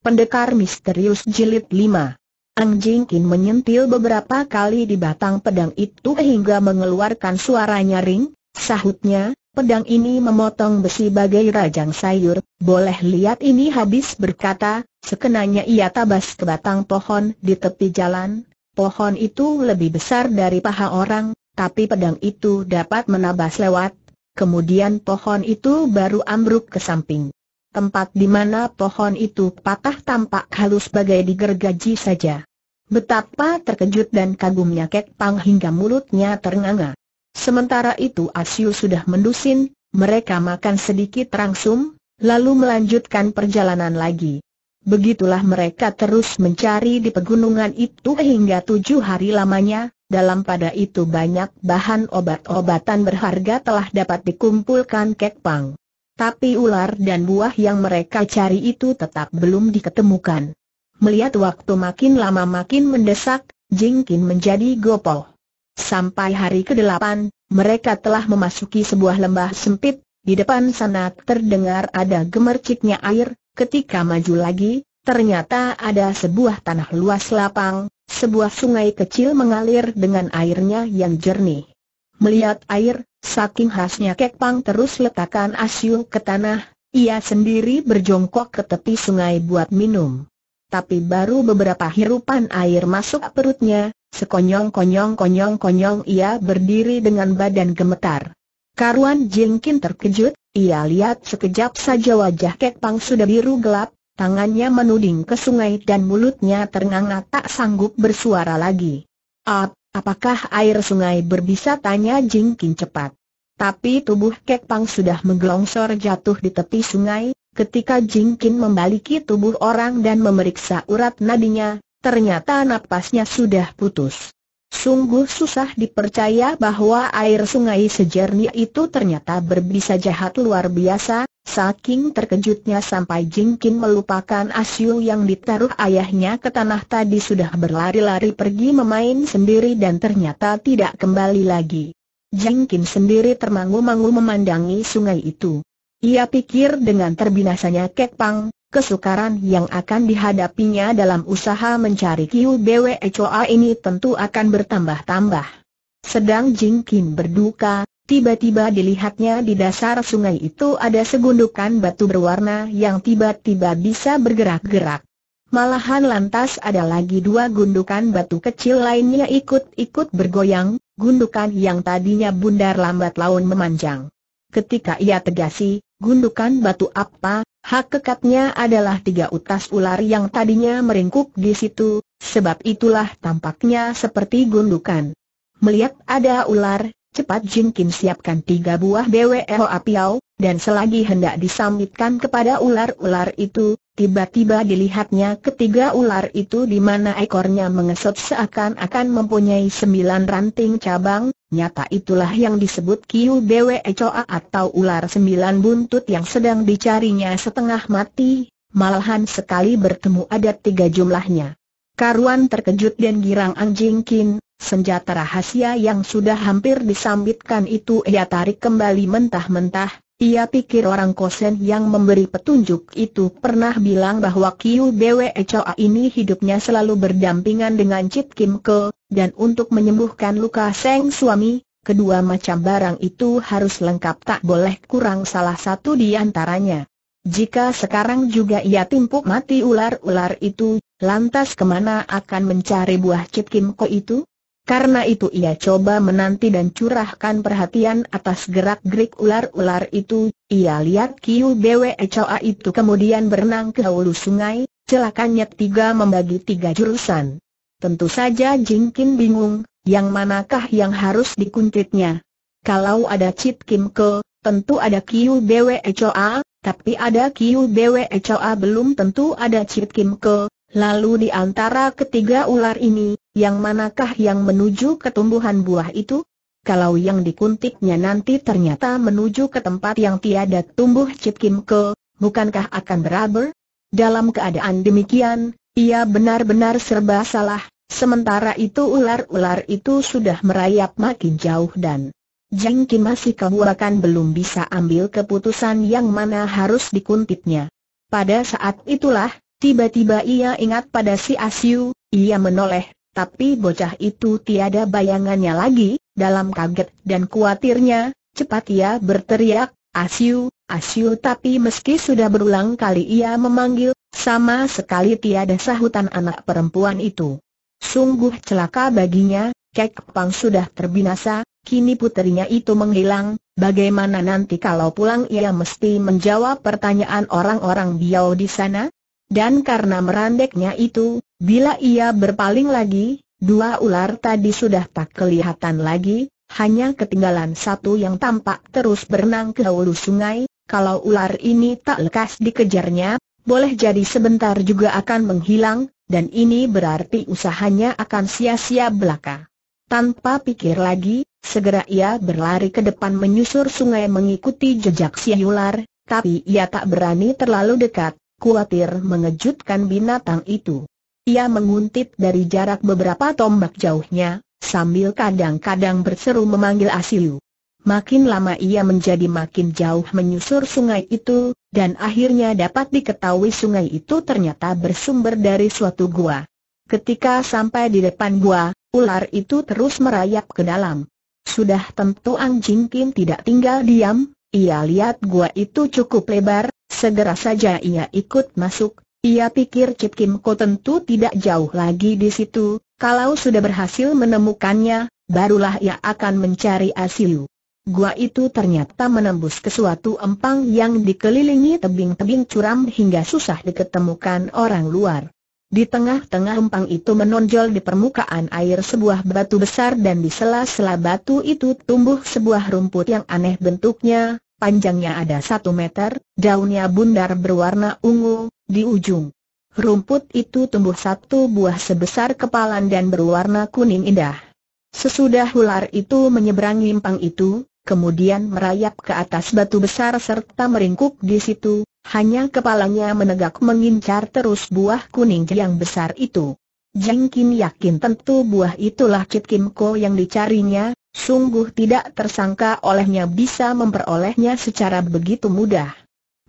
Pendekar Misterius Jilid 5 Ang Kin menyentil beberapa kali di batang pedang itu hingga mengeluarkan suara nyaring, sahutnya, pedang ini memotong besi bagai rajang sayur, boleh lihat ini habis berkata, sekenanya ia tabas ke batang pohon di tepi jalan, pohon itu lebih besar dari paha orang, tapi pedang itu dapat menabas lewat, kemudian pohon itu baru ambruk ke samping tempat di mana pohon itu patah tampak halus bagai digergaji saja. Betapa terkejut dan kagumnya Kek Pang hingga mulutnya ternganga. Sementara itu Asyu sudah mendusin, mereka makan sedikit rangsum, lalu melanjutkan perjalanan lagi. Begitulah mereka terus mencari di pegunungan itu hingga tujuh hari lamanya, dalam pada itu banyak bahan obat-obatan berharga telah dapat dikumpulkan Kek Pang tapi ular dan buah yang mereka cari itu tetap belum diketemukan. Melihat waktu makin lama makin mendesak, Jingkin menjadi gopoh. Sampai hari ke-8, mereka telah memasuki sebuah lembah sempit, di depan sana terdengar ada gemerciknya air, ketika maju lagi, ternyata ada sebuah tanah luas lapang, sebuah sungai kecil mengalir dengan airnya yang jernih. Melihat air, saking khasnya Pang terus letakkan asyung ke tanah, ia sendiri berjongkok ke tepi sungai buat minum. Tapi baru beberapa hirupan air masuk perutnya, sekonyong-konyong-konyong-konyong ia berdiri dengan badan gemetar. Karuan Jingkin terkejut, ia lihat sekejap saja wajah Kek Pang sudah biru gelap, tangannya menuding ke sungai dan mulutnya ternganga tak sanggup bersuara lagi. Ap, Apakah air sungai berbisa tanya Jing Jingkin cepat. Tapi tubuh Kek Pang sudah menggelongsor jatuh di tepi sungai, ketika Jing Jingkin membaliki tubuh orang dan memeriksa urat nadinya, ternyata napasnya sudah putus. Sungguh susah dipercaya bahwa air sungai sejernih itu ternyata berbisa jahat luar biasa, Saking terkejutnya sampai Jingkin melupakan asyul yang ditaruh ayahnya ke tanah tadi sudah berlari-lari pergi memain sendiri dan ternyata tidak kembali lagi. Jingkin sendiri termangu-mangu memandangi sungai itu. Ia pikir dengan terbinasanya Kek Pang, kesukaran yang akan dihadapinya dalam usaha mencari Kiu Bwe Choa ini tentu akan bertambah-tambah. Sedang Jingkin berduka, Tiba-tiba dilihatnya di dasar sungai itu ada segundukan batu berwarna yang tiba-tiba bisa bergerak-gerak. Malahan lantas ada lagi dua gundukan batu kecil lainnya ikut-ikut bergoyang, gundukan yang tadinya bundar lambat laun memanjang. Ketika ia tegasi, gundukan batu apa, hak kekatnya adalah tiga utas ular yang tadinya meringkuk di situ, sebab itulah tampaknya seperti gundukan. Melihat ada ular, Cepat Kim siapkan tiga buah BWO apiau, dan selagi hendak disambitkan kepada ular-ular itu, tiba-tiba dilihatnya ketiga ular itu di mana ekornya mengesot seakan-akan mempunyai sembilan ranting cabang, nyata itulah yang disebut Kiu BWE A atau ular sembilan buntut yang sedang dicarinya setengah mati, malahan sekali bertemu ada tiga jumlahnya. Karuan terkejut dan girang Jin Kim, Senjata rahasia yang sudah hampir disambitkan itu ia tarik kembali mentah-mentah, ia pikir orang kosen yang memberi petunjuk itu pernah bilang bahwa Kiu Bwe Choa ini hidupnya selalu berdampingan dengan Chip Kim Ke, dan untuk menyembuhkan luka Seng suami, kedua macam barang itu harus lengkap tak boleh kurang salah satu di antaranya. Jika sekarang juga ia timpuk mati ular-ular itu, lantas kemana akan mencari buah Chip Kim Ko itu? Karena itu ia coba menanti dan curahkan perhatian atas gerak-gerik ular-ular itu, ia lihat Kiu Bwe Choa itu kemudian berenang ke hulu sungai, celakanya tiga membagi tiga jurusan. Tentu saja Jingkin bingung, yang manakah yang harus dikuncitnya. Kalau ada Chit Kim Ke, tentu ada Kiu Bwe Choa, tapi ada Kiu Bwe Choa belum tentu ada Chit Kim Ke, lalu di antara ketiga ular ini, yang manakah yang menuju ke tumbuhan buah itu? Kalau yang dikuntiknya nanti ternyata menuju ke tempat yang tiada tumbuh Cip Kim Ke, bukankah akan beraber? Dalam keadaan demikian, ia benar-benar serba salah, sementara itu ular-ular itu sudah merayap makin jauh dan Kim masih keburakan belum bisa ambil keputusan yang mana harus dikuntiknya. Pada saat itulah, tiba-tiba ia ingat pada si Asiu, ia menoleh, tapi bocah itu tiada bayangannya lagi, dalam kaget dan khawatirnya, cepat ia berteriak, Asyu, Asyu tapi meski sudah berulang kali ia memanggil, sama sekali tiada sahutan anak perempuan itu. Sungguh celaka baginya, Kek Pang sudah terbinasa, kini puterinya itu menghilang, bagaimana nanti kalau pulang ia mesti menjawab pertanyaan orang-orang biau di sana? Dan karena merandeknya itu, Bila ia berpaling lagi, dua ular tadi sudah tak kelihatan lagi, hanya ketinggalan satu yang tampak terus berenang ke hulu sungai, kalau ular ini tak lekas dikejarnya, boleh jadi sebentar juga akan menghilang, dan ini berarti usahanya akan sia-sia belaka. Tanpa pikir lagi, segera ia berlari ke depan menyusur sungai mengikuti jejak si ular, tapi ia tak berani terlalu dekat, khawatir mengejutkan binatang itu. Ia menguntit dari jarak beberapa tombak jauhnya, sambil kadang-kadang berseru memanggil Asiu. Makin lama ia menjadi makin jauh menyusur sungai itu, dan akhirnya dapat diketahui sungai itu ternyata bersumber dari suatu gua. Ketika sampai di depan gua, ular itu terus merayap ke dalam. Sudah tentu anjing Kim tidak tinggal diam, ia lihat gua itu cukup lebar, segera saja ia ikut masuk, ia pikir Cip Kim Ko tentu tidak jauh lagi di situ, kalau sudah berhasil menemukannya, barulah ia akan mencari Asiu. Gua itu ternyata menembus ke suatu empang yang dikelilingi tebing-tebing curam hingga susah diketemukan orang luar. Di tengah-tengah empang itu menonjol di permukaan air sebuah batu besar dan di sela-sela batu itu tumbuh sebuah rumput yang aneh bentuknya, panjangnya ada satu meter, daunnya bundar berwarna ungu, di ujung rumput itu tumbuh satu buah sebesar kepalan dan berwarna kuning indah. Sesudah ular itu menyeberangi impang itu, kemudian merayap ke atas batu besar serta meringkuk di situ, hanya kepalanya menegak mengincar terus buah kuning yang besar itu. Jeng Kim yakin tentu buah itulah Kit Kim Ko yang dicarinya, sungguh tidak tersangka olehnya bisa memperolehnya secara begitu mudah.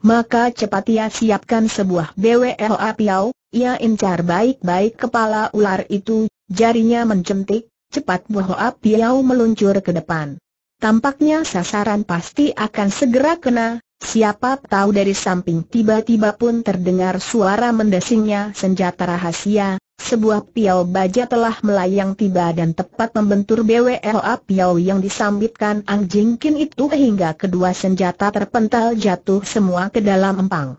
Maka cepat ia siapkan sebuah BWLA apiau, ia incar baik-baik kepala ular itu, jarinya mencentik, cepat BWLA apiau meluncur ke depan. Tampaknya sasaran pasti akan segera kena, siapa tahu dari samping tiba-tiba pun terdengar suara mendesingnya senjata rahasia, sebuah piau baja telah melayang tiba dan tepat membentur BWLA piau yang disambitkan Ang Jingkin itu hingga kedua senjata terpental jatuh semua ke dalam empang.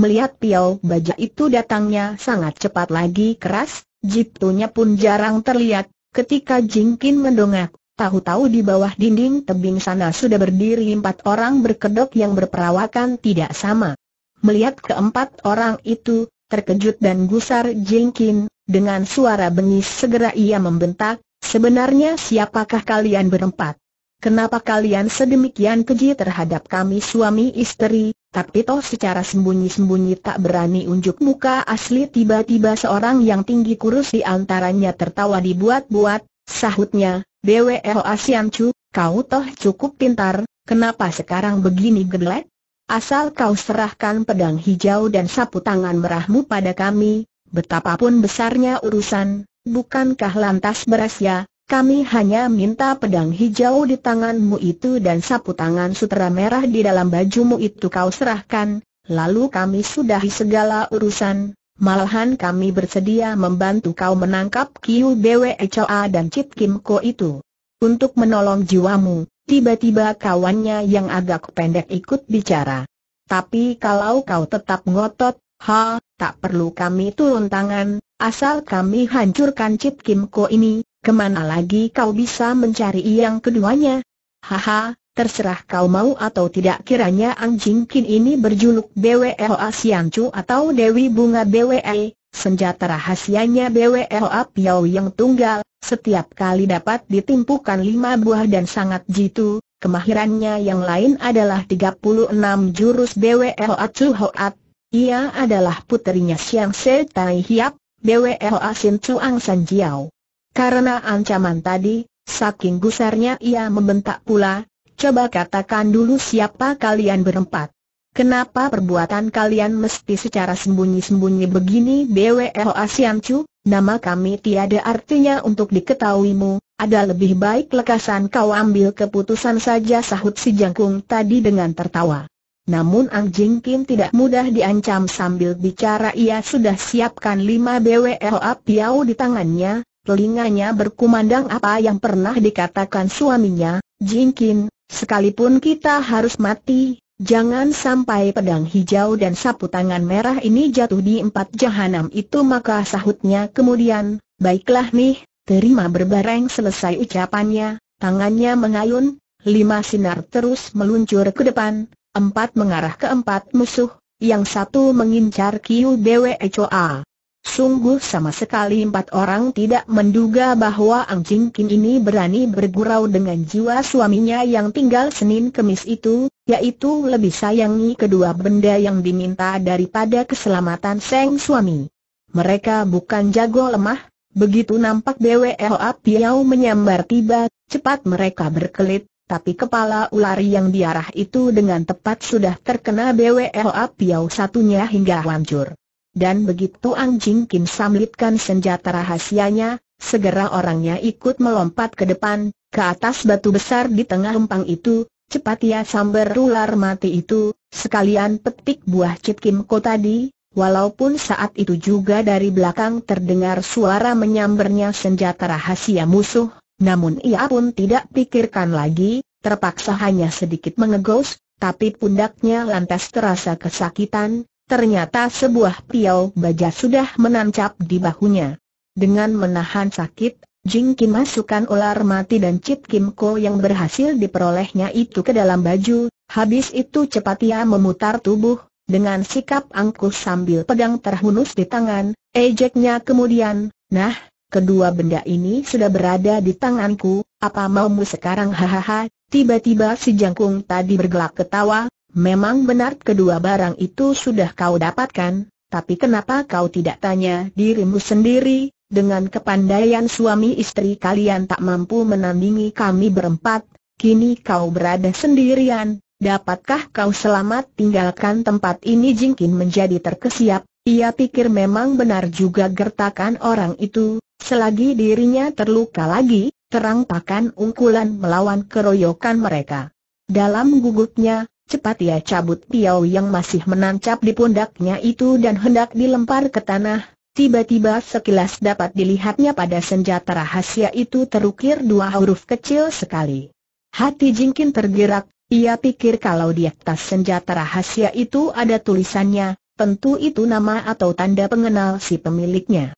Melihat piau baja itu datangnya sangat cepat lagi keras, jiptunya pun jarang terlihat, ketika Jingkin mendongak, Tahu-tahu di bawah dinding tebing sana sudah berdiri empat orang berkedok yang berperawakan tidak sama. Melihat keempat orang itu, terkejut dan gusar Jingkin, dengan suara bengis segera ia membentak, sebenarnya siapakah kalian berempat? Kenapa kalian sedemikian keji terhadap kami suami istri, tapi toh secara sembunyi-sembunyi tak berani unjuk muka asli tiba-tiba seorang yang tinggi kurus di antaranya tertawa dibuat-buat, sahutnya, ASEAN Asiancu, kau toh cukup pintar, kenapa sekarang begini gedelek? Asal kau serahkan pedang hijau dan sapu tangan merahmu pada kami, Betapapun besarnya urusan, bukankah lantas ya? kami hanya minta pedang hijau di tanganmu itu dan sapu tangan sutera merah di dalam bajumu itu kau serahkan, lalu kami sudahi segala urusan, malahan kami bersedia membantu kau menangkap Kiu Bwe Choa dan Chit Kim Ko itu. Untuk menolong jiwamu, tiba-tiba kawannya yang agak pendek ikut bicara. Tapi kalau kau tetap ngotot, Ha, tak perlu kami turun tangan, asal kami hancurkan Cip Kim Ko ini, kemana lagi kau bisa mencari yang keduanya? Haha, terserah kau mau atau tidak kiranya Ang Kin ini berjuluk BWE Hoa Sian Chu atau Dewi Bunga BWE, senjata rahasianya BWE Hoa Piao yang tunggal, setiap kali dapat ditimpukan lima buah dan sangat jitu, kemahirannya yang lain adalah 36 jurus BWE Hoa Chu Hoat ia adalah puterinya Siang Se Tai Hiap, BWLA Sin Chuang San Jiao. Karena ancaman tadi, saking gusarnya ia membentak pula, coba katakan dulu siapa kalian berempat. Kenapa perbuatan kalian mesti secara sembunyi-sembunyi begini BWLA Siang Chu, nama kami tiada artinya untuk diketahuimu, ada lebih baik lekasan kau ambil keputusan saja sahut si jangkung tadi dengan tertawa. Namun Ang Kim tidak mudah diancam sambil bicara ia sudah siapkan lima BWL apiau di tangannya, telinganya berkumandang apa yang pernah dikatakan suaminya, Jingkin, sekalipun kita harus mati, jangan sampai pedang hijau dan sapu tangan merah ini jatuh di empat jahanam itu maka sahutnya kemudian, baiklah nih, terima berbareng selesai ucapannya, tangannya mengayun, lima sinar terus meluncur ke depan, empat mengarah ke empat musuh, yang satu mengincar Kiu Bwe Choa. Sungguh sama sekali empat orang tidak menduga bahwa Ang Jing Kin ini berani bergurau dengan jiwa suaminya yang tinggal Senin Kemis itu, yaitu lebih sayangi kedua benda yang diminta daripada keselamatan sang suami. Mereka bukan jago lemah, begitu nampak Choa Piau menyambar tiba, cepat mereka berkelit, tapi kepala ular yang diarah itu dengan tepat sudah terkena BWLA piau satunya hingga hancur. Dan begitu anjing Kim samlitkan senjata rahasianya, segera orangnya ikut melompat ke depan, ke atas batu besar di tengah lumpang itu, cepat ia sambar ular mati itu, sekalian petik buah Cip Kim Ko tadi, walaupun saat itu juga dari belakang terdengar suara menyambernya senjata rahasia musuh, namun ia pun tidak pikirkan lagi, terpaksa hanya sedikit mengegos, tapi pundaknya lantas terasa kesakitan, ternyata sebuah piau baja sudah menancap di bahunya. Dengan menahan sakit, Jing Kim masukkan ular mati dan Chip Kim Ko yang berhasil diperolehnya itu ke dalam baju, habis itu cepat ia memutar tubuh, dengan sikap angkuh sambil pedang terhunus di tangan, ejeknya kemudian, nah, kedua benda ini sudah berada di tanganku, apa maumu sekarang hahaha, tiba-tiba si jangkung tadi bergelak ketawa, memang benar kedua barang itu sudah kau dapatkan, tapi kenapa kau tidak tanya dirimu sendiri, dengan kepandaian suami istri kalian tak mampu menandingi kami berempat, kini kau berada sendirian, dapatkah kau selamat tinggalkan tempat ini jingkin menjadi terkesiap, ia pikir memang benar juga gertakan orang itu, Selagi dirinya terluka lagi, terang pakan ungkulan melawan keroyokan mereka. Dalam gugupnya, cepat ia cabut piau yang masih menancap di pundaknya itu dan hendak dilempar ke tanah. Tiba-tiba sekilas dapat dilihatnya pada senjata rahasia itu terukir dua huruf kecil sekali. Hati jingkin tergerak, ia pikir kalau di atas senjata rahasia itu ada tulisannya, tentu itu nama atau tanda pengenal si pemiliknya.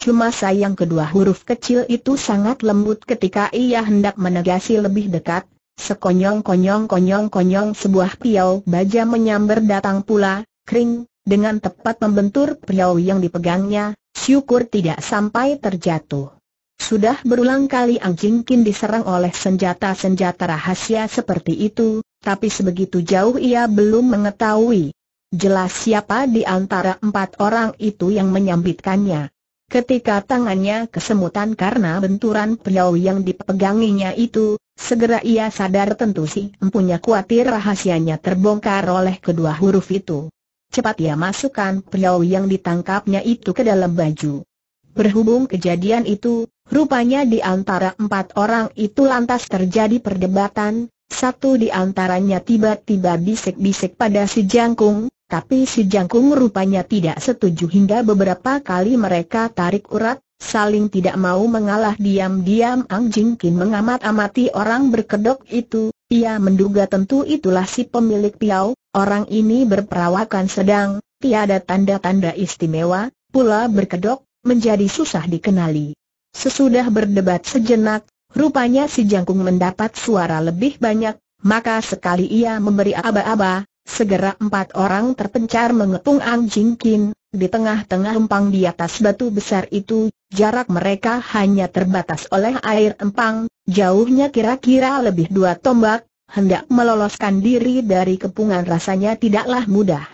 Cuma sayang kedua huruf kecil itu sangat lembut ketika ia hendak menegasi lebih dekat, sekonyong-konyong-konyong-konyong sebuah piau baja menyambar datang pula, kering, dengan tepat membentur piau yang dipegangnya, syukur tidak sampai terjatuh. Sudah berulang kali Ang Jing Kin diserang oleh senjata-senjata rahasia seperti itu, tapi sebegitu jauh ia belum mengetahui jelas siapa di antara empat orang itu yang menyambitkannya. Ketika tangannya kesemutan karena benturan pedau yang dipeganginya itu, segera ia sadar tentu si empunya khawatir rahasianya terbongkar oleh kedua huruf itu. Cepat ia masukkan pedau yang ditangkapnya itu ke dalam baju. Berhubung kejadian itu, rupanya di antara empat orang itu lantas terjadi perdebatan, satu di antaranya tiba-tiba bisik-bisik pada si jangkung, tapi si jangkung rupanya tidak setuju hingga beberapa kali mereka tarik urat, saling tidak mau mengalah diam-diam Ang Jing Kin mengamat-amati orang berkedok itu, ia menduga tentu itulah si pemilik piau, orang ini berperawakan sedang, tiada tanda-tanda istimewa, pula berkedok, menjadi susah dikenali. Sesudah berdebat sejenak, rupanya si jangkung mendapat suara lebih banyak, maka sekali ia memberi aba-aba, Segera empat orang terpencar mengepung Ang Jingkin, di tengah-tengah empang di atas batu besar itu, jarak mereka hanya terbatas oleh air empang, jauhnya kira-kira lebih dua tombak, hendak meloloskan diri dari kepungan rasanya tidaklah mudah.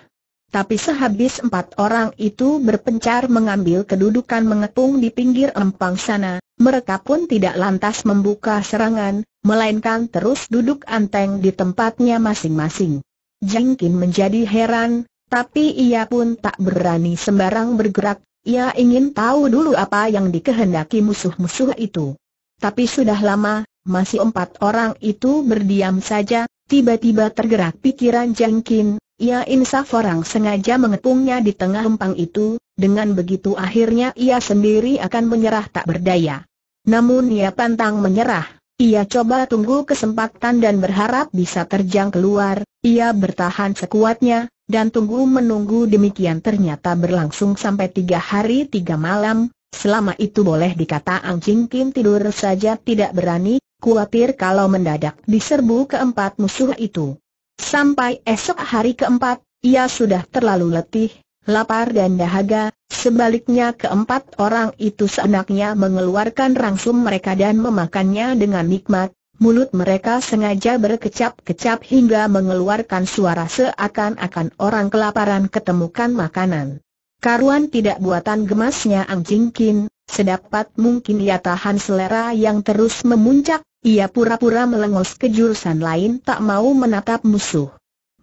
Tapi sehabis empat orang itu berpencar mengambil kedudukan mengepung di pinggir empang sana, mereka pun tidak lantas membuka serangan, melainkan terus duduk anteng di tempatnya masing-masing. Jeng Kim menjadi heran, tapi ia pun tak berani sembarang bergerak, ia ingin tahu dulu apa yang dikehendaki musuh-musuh itu. Tapi sudah lama, masih empat orang itu berdiam saja, tiba-tiba tergerak pikiran Jeng Kim, ia insaf orang sengaja mengepungnya di tengah empang itu, dengan begitu akhirnya ia sendiri akan menyerah tak berdaya. Namun ia pantang menyerah. Ia coba tunggu kesempatan dan berharap bisa terjang keluar, ia bertahan sekuatnya, dan tunggu menunggu demikian ternyata berlangsung sampai tiga hari tiga malam, selama itu boleh dikata Ang Jing Kim tidur saja tidak berani, Kuatir kalau mendadak diserbu keempat musuh itu. Sampai esok hari keempat, ia sudah terlalu letih, lapar dan dahaga, Sebaliknya keempat orang itu seenaknya mengeluarkan rangsum mereka dan memakannya dengan nikmat, mulut mereka sengaja berkecap-kecap hingga mengeluarkan suara seakan-akan orang kelaparan ketemukan makanan. Karuan tidak buatan gemasnya Ang kin. sedapat mungkin ia tahan selera yang terus memuncak, ia pura-pura melengos ke jurusan lain tak mau menatap musuh.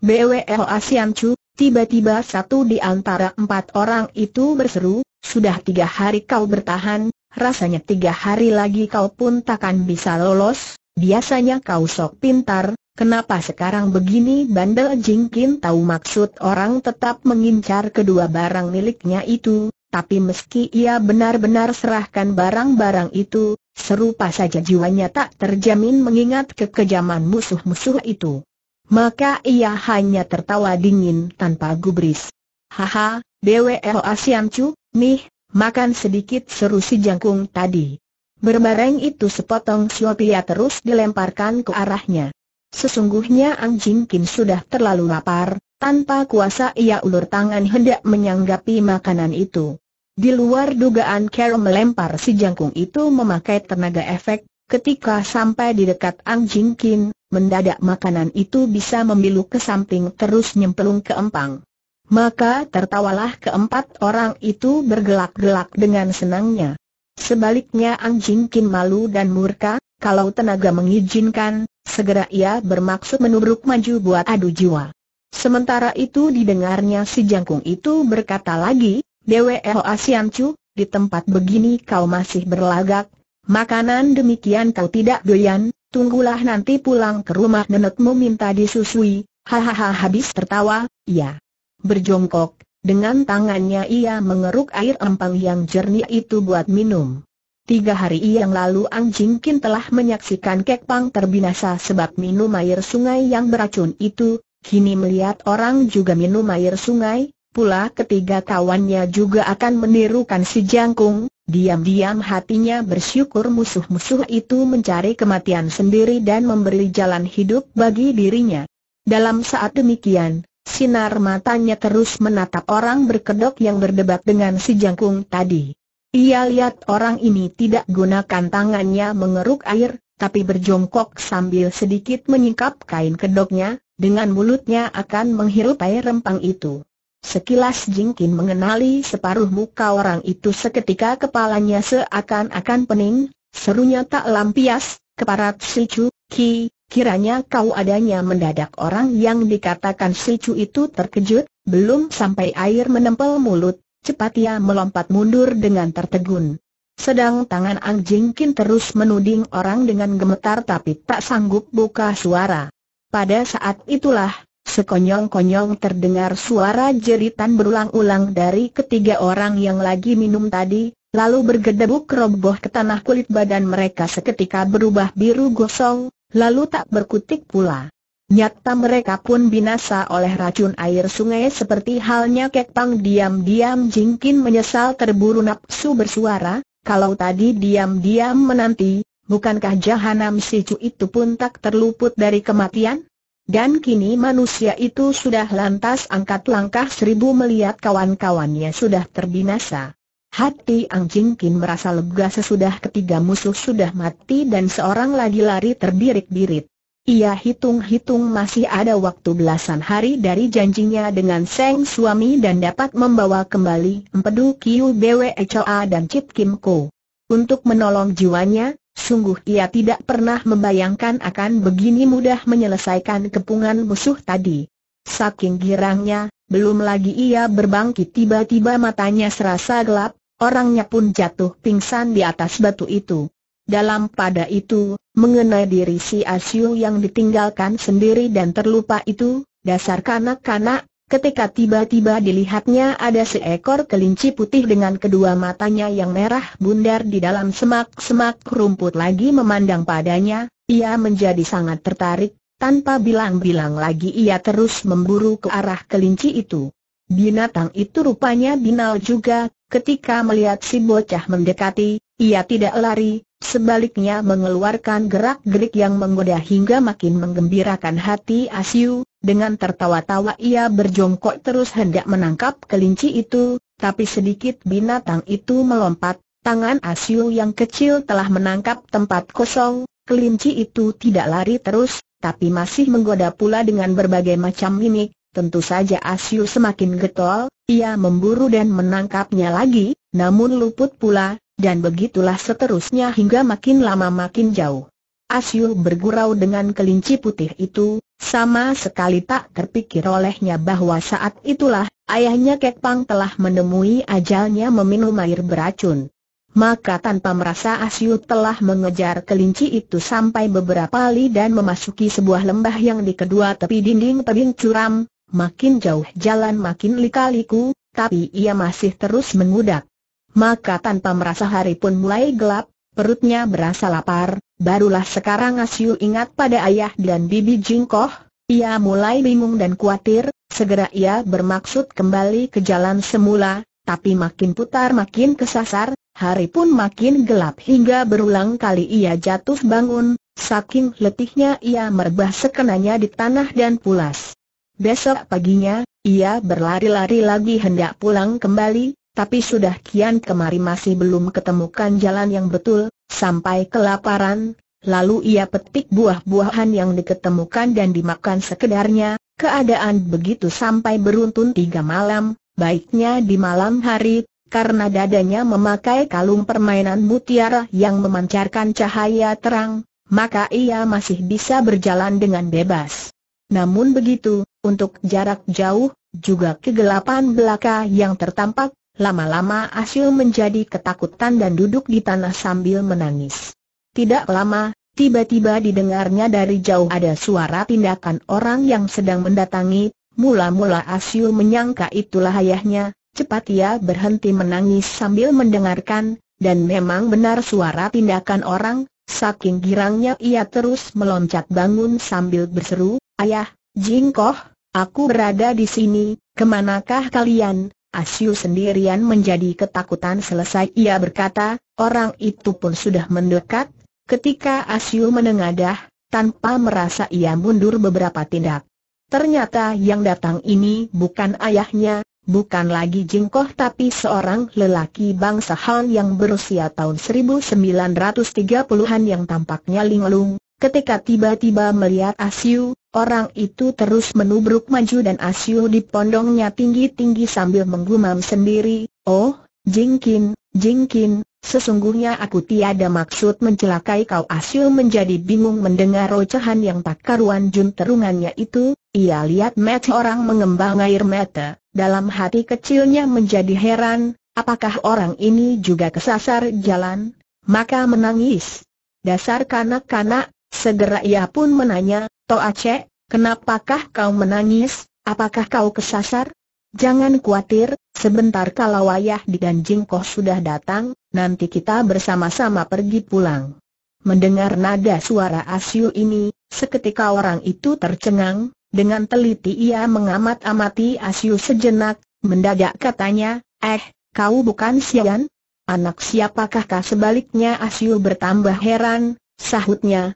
BWL Asian Chu, Tiba-tiba satu di antara empat orang itu berseru, sudah tiga hari kau bertahan, rasanya tiga hari lagi kau pun takkan bisa lolos, biasanya kau sok pintar, kenapa sekarang begini bandel jingkin tahu maksud orang tetap mengincar kedua barang miliknya itu, tapi meski ia benar-benar serahkan barang-barang itu, serupa saja jiwanya tak terjamin mengingat kekejaman musuh-musuh itu maka ia hanya tertawa dingin tanpa gubris. Haha, BWL Asiam Chu, nih, makan sedikit seru si jangkung tadi. Berbareng itu sepotong siopia terus dilemparkan ke arahnya. Sesungguhnya Ang Jin Kim sudah terlalu lapar, tanpa kuasa ia ulur tangan hendak menyanggapi makanan itu. Di luar dugaan Carol melempar si jangkung itu memakai tenaga efek, ketika sampai di dekat Ang Jin Kim, mendadak makanan itu bisa memilu ke samping terus nyemplung ke empang. Maka tertawalah keempat orang itu bergelak-gelak dengan senangnya. Sebaliknya anjing kin malu dan murka, kalau tenaga mengizinkan, segera ia bermaksud menubruk maju buat adu jiwa. Sementara itu didengarnya si jangkung itu berkata lagi, Dewe Asian Chu, di tempat begini kau masih berlagak, makanan demikian kau tidak doyan, tunggulah nanti pulang ke rumah nenekmu minta disusui, hahaha habis tertawa, ya. Berjongkok, dengan tangannya ia mengeruk air empang yang jernih itu buat minum. Tiga hari yang lalu Ang Jingkin telah menyaksikan kek pang terbinasa sebab minum air sungai yang beracun itu, kini melihat orang juga minum air sungai, pula ketiga kawannya juga akan menirukan si Jangkung, Diam-diam hatinya bersyukur musuh-musuh itu mencari kematian sendiri dan memberi jalan hidup bagi dirinya. Dalam saat demikian, sinar matanya terus menatap orang berkedok yang berdebat dengan si jangkung tadi. Ia lihat orang ini tidak gunakan tangannya mengeruk air, tapi berjongkok sambil sedikit menyingkap kain kedoknya, dengan mulutnya akan menghirup air rempang itu. Sekilas Jingkin mengenali separuh muka orang itu seketika kepalanya seakan-akan pening, serunya tak lampias, keparat si Chu, Ki, kiranya kau adanya mendadak orang yang dikatakan si Chu itu terkejut, belum sampai air menempel mulut, cepat ia melompat mundur dengan tertegun. Sedang tangan Ang Jingkin terus menuding orang dengan gemetar tapi tak sanggup buka suara. Pada saat itulah, Sekonyong-konyong terdengar suara jeritan berulang-ulang dari ketiga orang yang lagi minum tadi, lalu bergedebuk roboh ke tanah kulit badan mereka seketika berubah biru gosong, lalu tak berkutik pula. Nyata mereka pun binasa oleh racun air sungai seperti halnya kek pang diam-diam jingkin menyesal terburu nafsu bersuara, kalau tadi diam-diam menanti, bukankah jahanam si cu itu pun tak terluput dari kematian? Dan kini manusia itu sudah lantas angkat langkah seribu melihat kawan-kawannya sudah terbinasa. Hati Ang kin merasa lega sesudah ketiga musuh sudah mati dan seorang lagi lari terbirit-birit. Ia hitung-hitung masih ada waktu belasan hari dari janjinya dengan Seng suami dan dapat membawa kembali Empedu Kiu Bwe Choa dan Chip Kim Ko. Untuk menolong jiwanya, Sungguh ia tidak pernah membayangkan akan begini mudah menyelesaikan kepungan musuh tadi. Saking girangnya, belum lagi ia berbangkit tiba-tiba matanya serasa gelap, orangnya pun jatuh pingsan di atas batu itu. Dalam pada itu, mengenai diri si Asyu yang ditinggalkan sendiri dan terlupa itu, dasar kanak-kanak, Ketika tiba-tiba dilihatnya ada seekor kelinci putih dengan kedua matanya yang merah bundar di dalam semak-semak rumput lagi memandang padanya, ia menjadi sangat tertarik, tanpa bilang-bilang lagi ia terus memburu ke arah kelinci itu. Binatang itu rupanya binal juga, ketika melihat si bocah mendekati, ia tidak lari, sebaliknya mengeluarkan gerak-gerik yang menggoda hingga makin menggembirakan hati Asyu, dengan tertawa-tawa ia berjongkok terus hendak menangkap kelinci itu, tapi sedikit binatang itu melompat, tangan Asyu yang kecil telah menangkap tempat kosong, kelinci itu tidak lari terus, tapi masih menggoda pula dengan berbagai macam mimik, tentu saja Asyu semakin getol, ia memburu dan menangkapnya lagi, namun luput pula, dan begitulah seterusnya hingga makin lama makin jauh. Asyul bergurau dengan kelinci putih itu, sama sekali tak terpikir olehnya bahwa saat itulah, ayahnya Kek Pang telah menemui ajalnya meminum air beracun. Maka tanpa merasa Asyu telah mengejar kelinci itu sampai beberapa kali dan memasuki sebuah lembah yang di kedua tepi dinding tebing curam, makin jauh jalan makin lika-liku, tapi ia masih terus mengudak. Maka tanpa merasa hari pun mulai gelap, perutnya berasa lapar, Barulah sekarang Asyu ingat pada ayah dan bibi Jingkoh, ia mulai bingung dan khawatir, segera ia bermaksud kembali ke jalan semula, tapi makin putar makin kesasar, hari pun makin gelap hingga berulang kali ia jatuh bangun, saking letihnya ia merbah sekenanya di tanah dan pulas. Besok paginya, ia berlari-lari lagi hendak pulang kembali, tapi sudah kian kemari masih belum ketemukan jalan yang betul, sampai kelaparan, lalu ia petik buah-buahan yang diketemukan dan dimakan sekedarnya, keadaan begitu sampai beruntun tiga malam, baiknya di malam hari, karena dadanya memakai kalung permainan mutiara yang memancarkan cahaya terang, maka ia masih bisa berjalan dengan bebas. Namun begitu, untuk jarak jauh, juga kegelapan belaka yang tertampak, Lama-lama Asyul menjadi ketakutan dan duduk di tanah sambil menangis. Tidak lama, tiba-tiba didengarnya dari jauh ada suara tindakan orang yang sedang mendatangi, mula-mula Asyul menyangka itulah ayahnya, cepat ia berhenti menangis sambil mendengarkan, dan memang benar suara tindakan orang, saking girangnya ia terus meloncat bangun sambil berseru, Ayah, Jingkoh, aku berada di sini, kemanakah kalian? Asyu sendirian menjadi ketakutan selesai ia berkata, orang itu pun sudah mendekat, ketika Asyu menengadah, tanpa merasa ia mundur beberapa tindak. Ternyata yang datang ini bukan ayahnya, bukan lagi jengkoh tapi seorang lelaki bangsa Han yang berusia tahun 1930-an yang tampaknya linglung, Ketika tiba-tiba melihat Asyu, orang itu terus menubruk maju dan Asyu dipondongnya tinggi-tinggi sambil menggumam sendiri, Oh, Jingkin, Jingkin, sesungguhnya aku tiada maksud mencelakai kau Asyu menjadi bingung mendengar rocahan yang tak karuan jun terungannya itu, ia lihat mata orang mengembang air mata, dalam hati kecilnya menjadi heran, apakah orang ini juga kesasar jalan, maka menangis. Dasar kanak-kanak, Segera ia pun menanya, To Cek, kenapakah kau menangis, apakah kau kesasar? Jangan khawatir, sebentar kalau ayah dan Jingkoh sudah datang, nanti kita bersama-sama pergi pulang. Mendengar nada suara Asyu ini, seketika orang itu tercengang, dengan teliti ia mengamat-amati Asyu sejenak, mendadak katanya, eh, kau bukan Sian? Anak siapakah kah sebaliknya Asyu bertambah heran, sahutnya,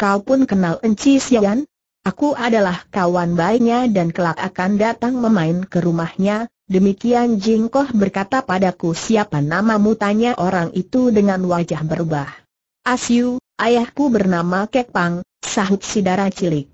Kau pun kenal Enci Sian? Aku adalah kawan baiknya dan kelak akan datang memain ke rumahnya, demikian Jingkoh berkata padaku siapa namamu tanya orang itu dengan wajah berubah. Asyu, ayahku bernama Pang, sahut si darah cilik.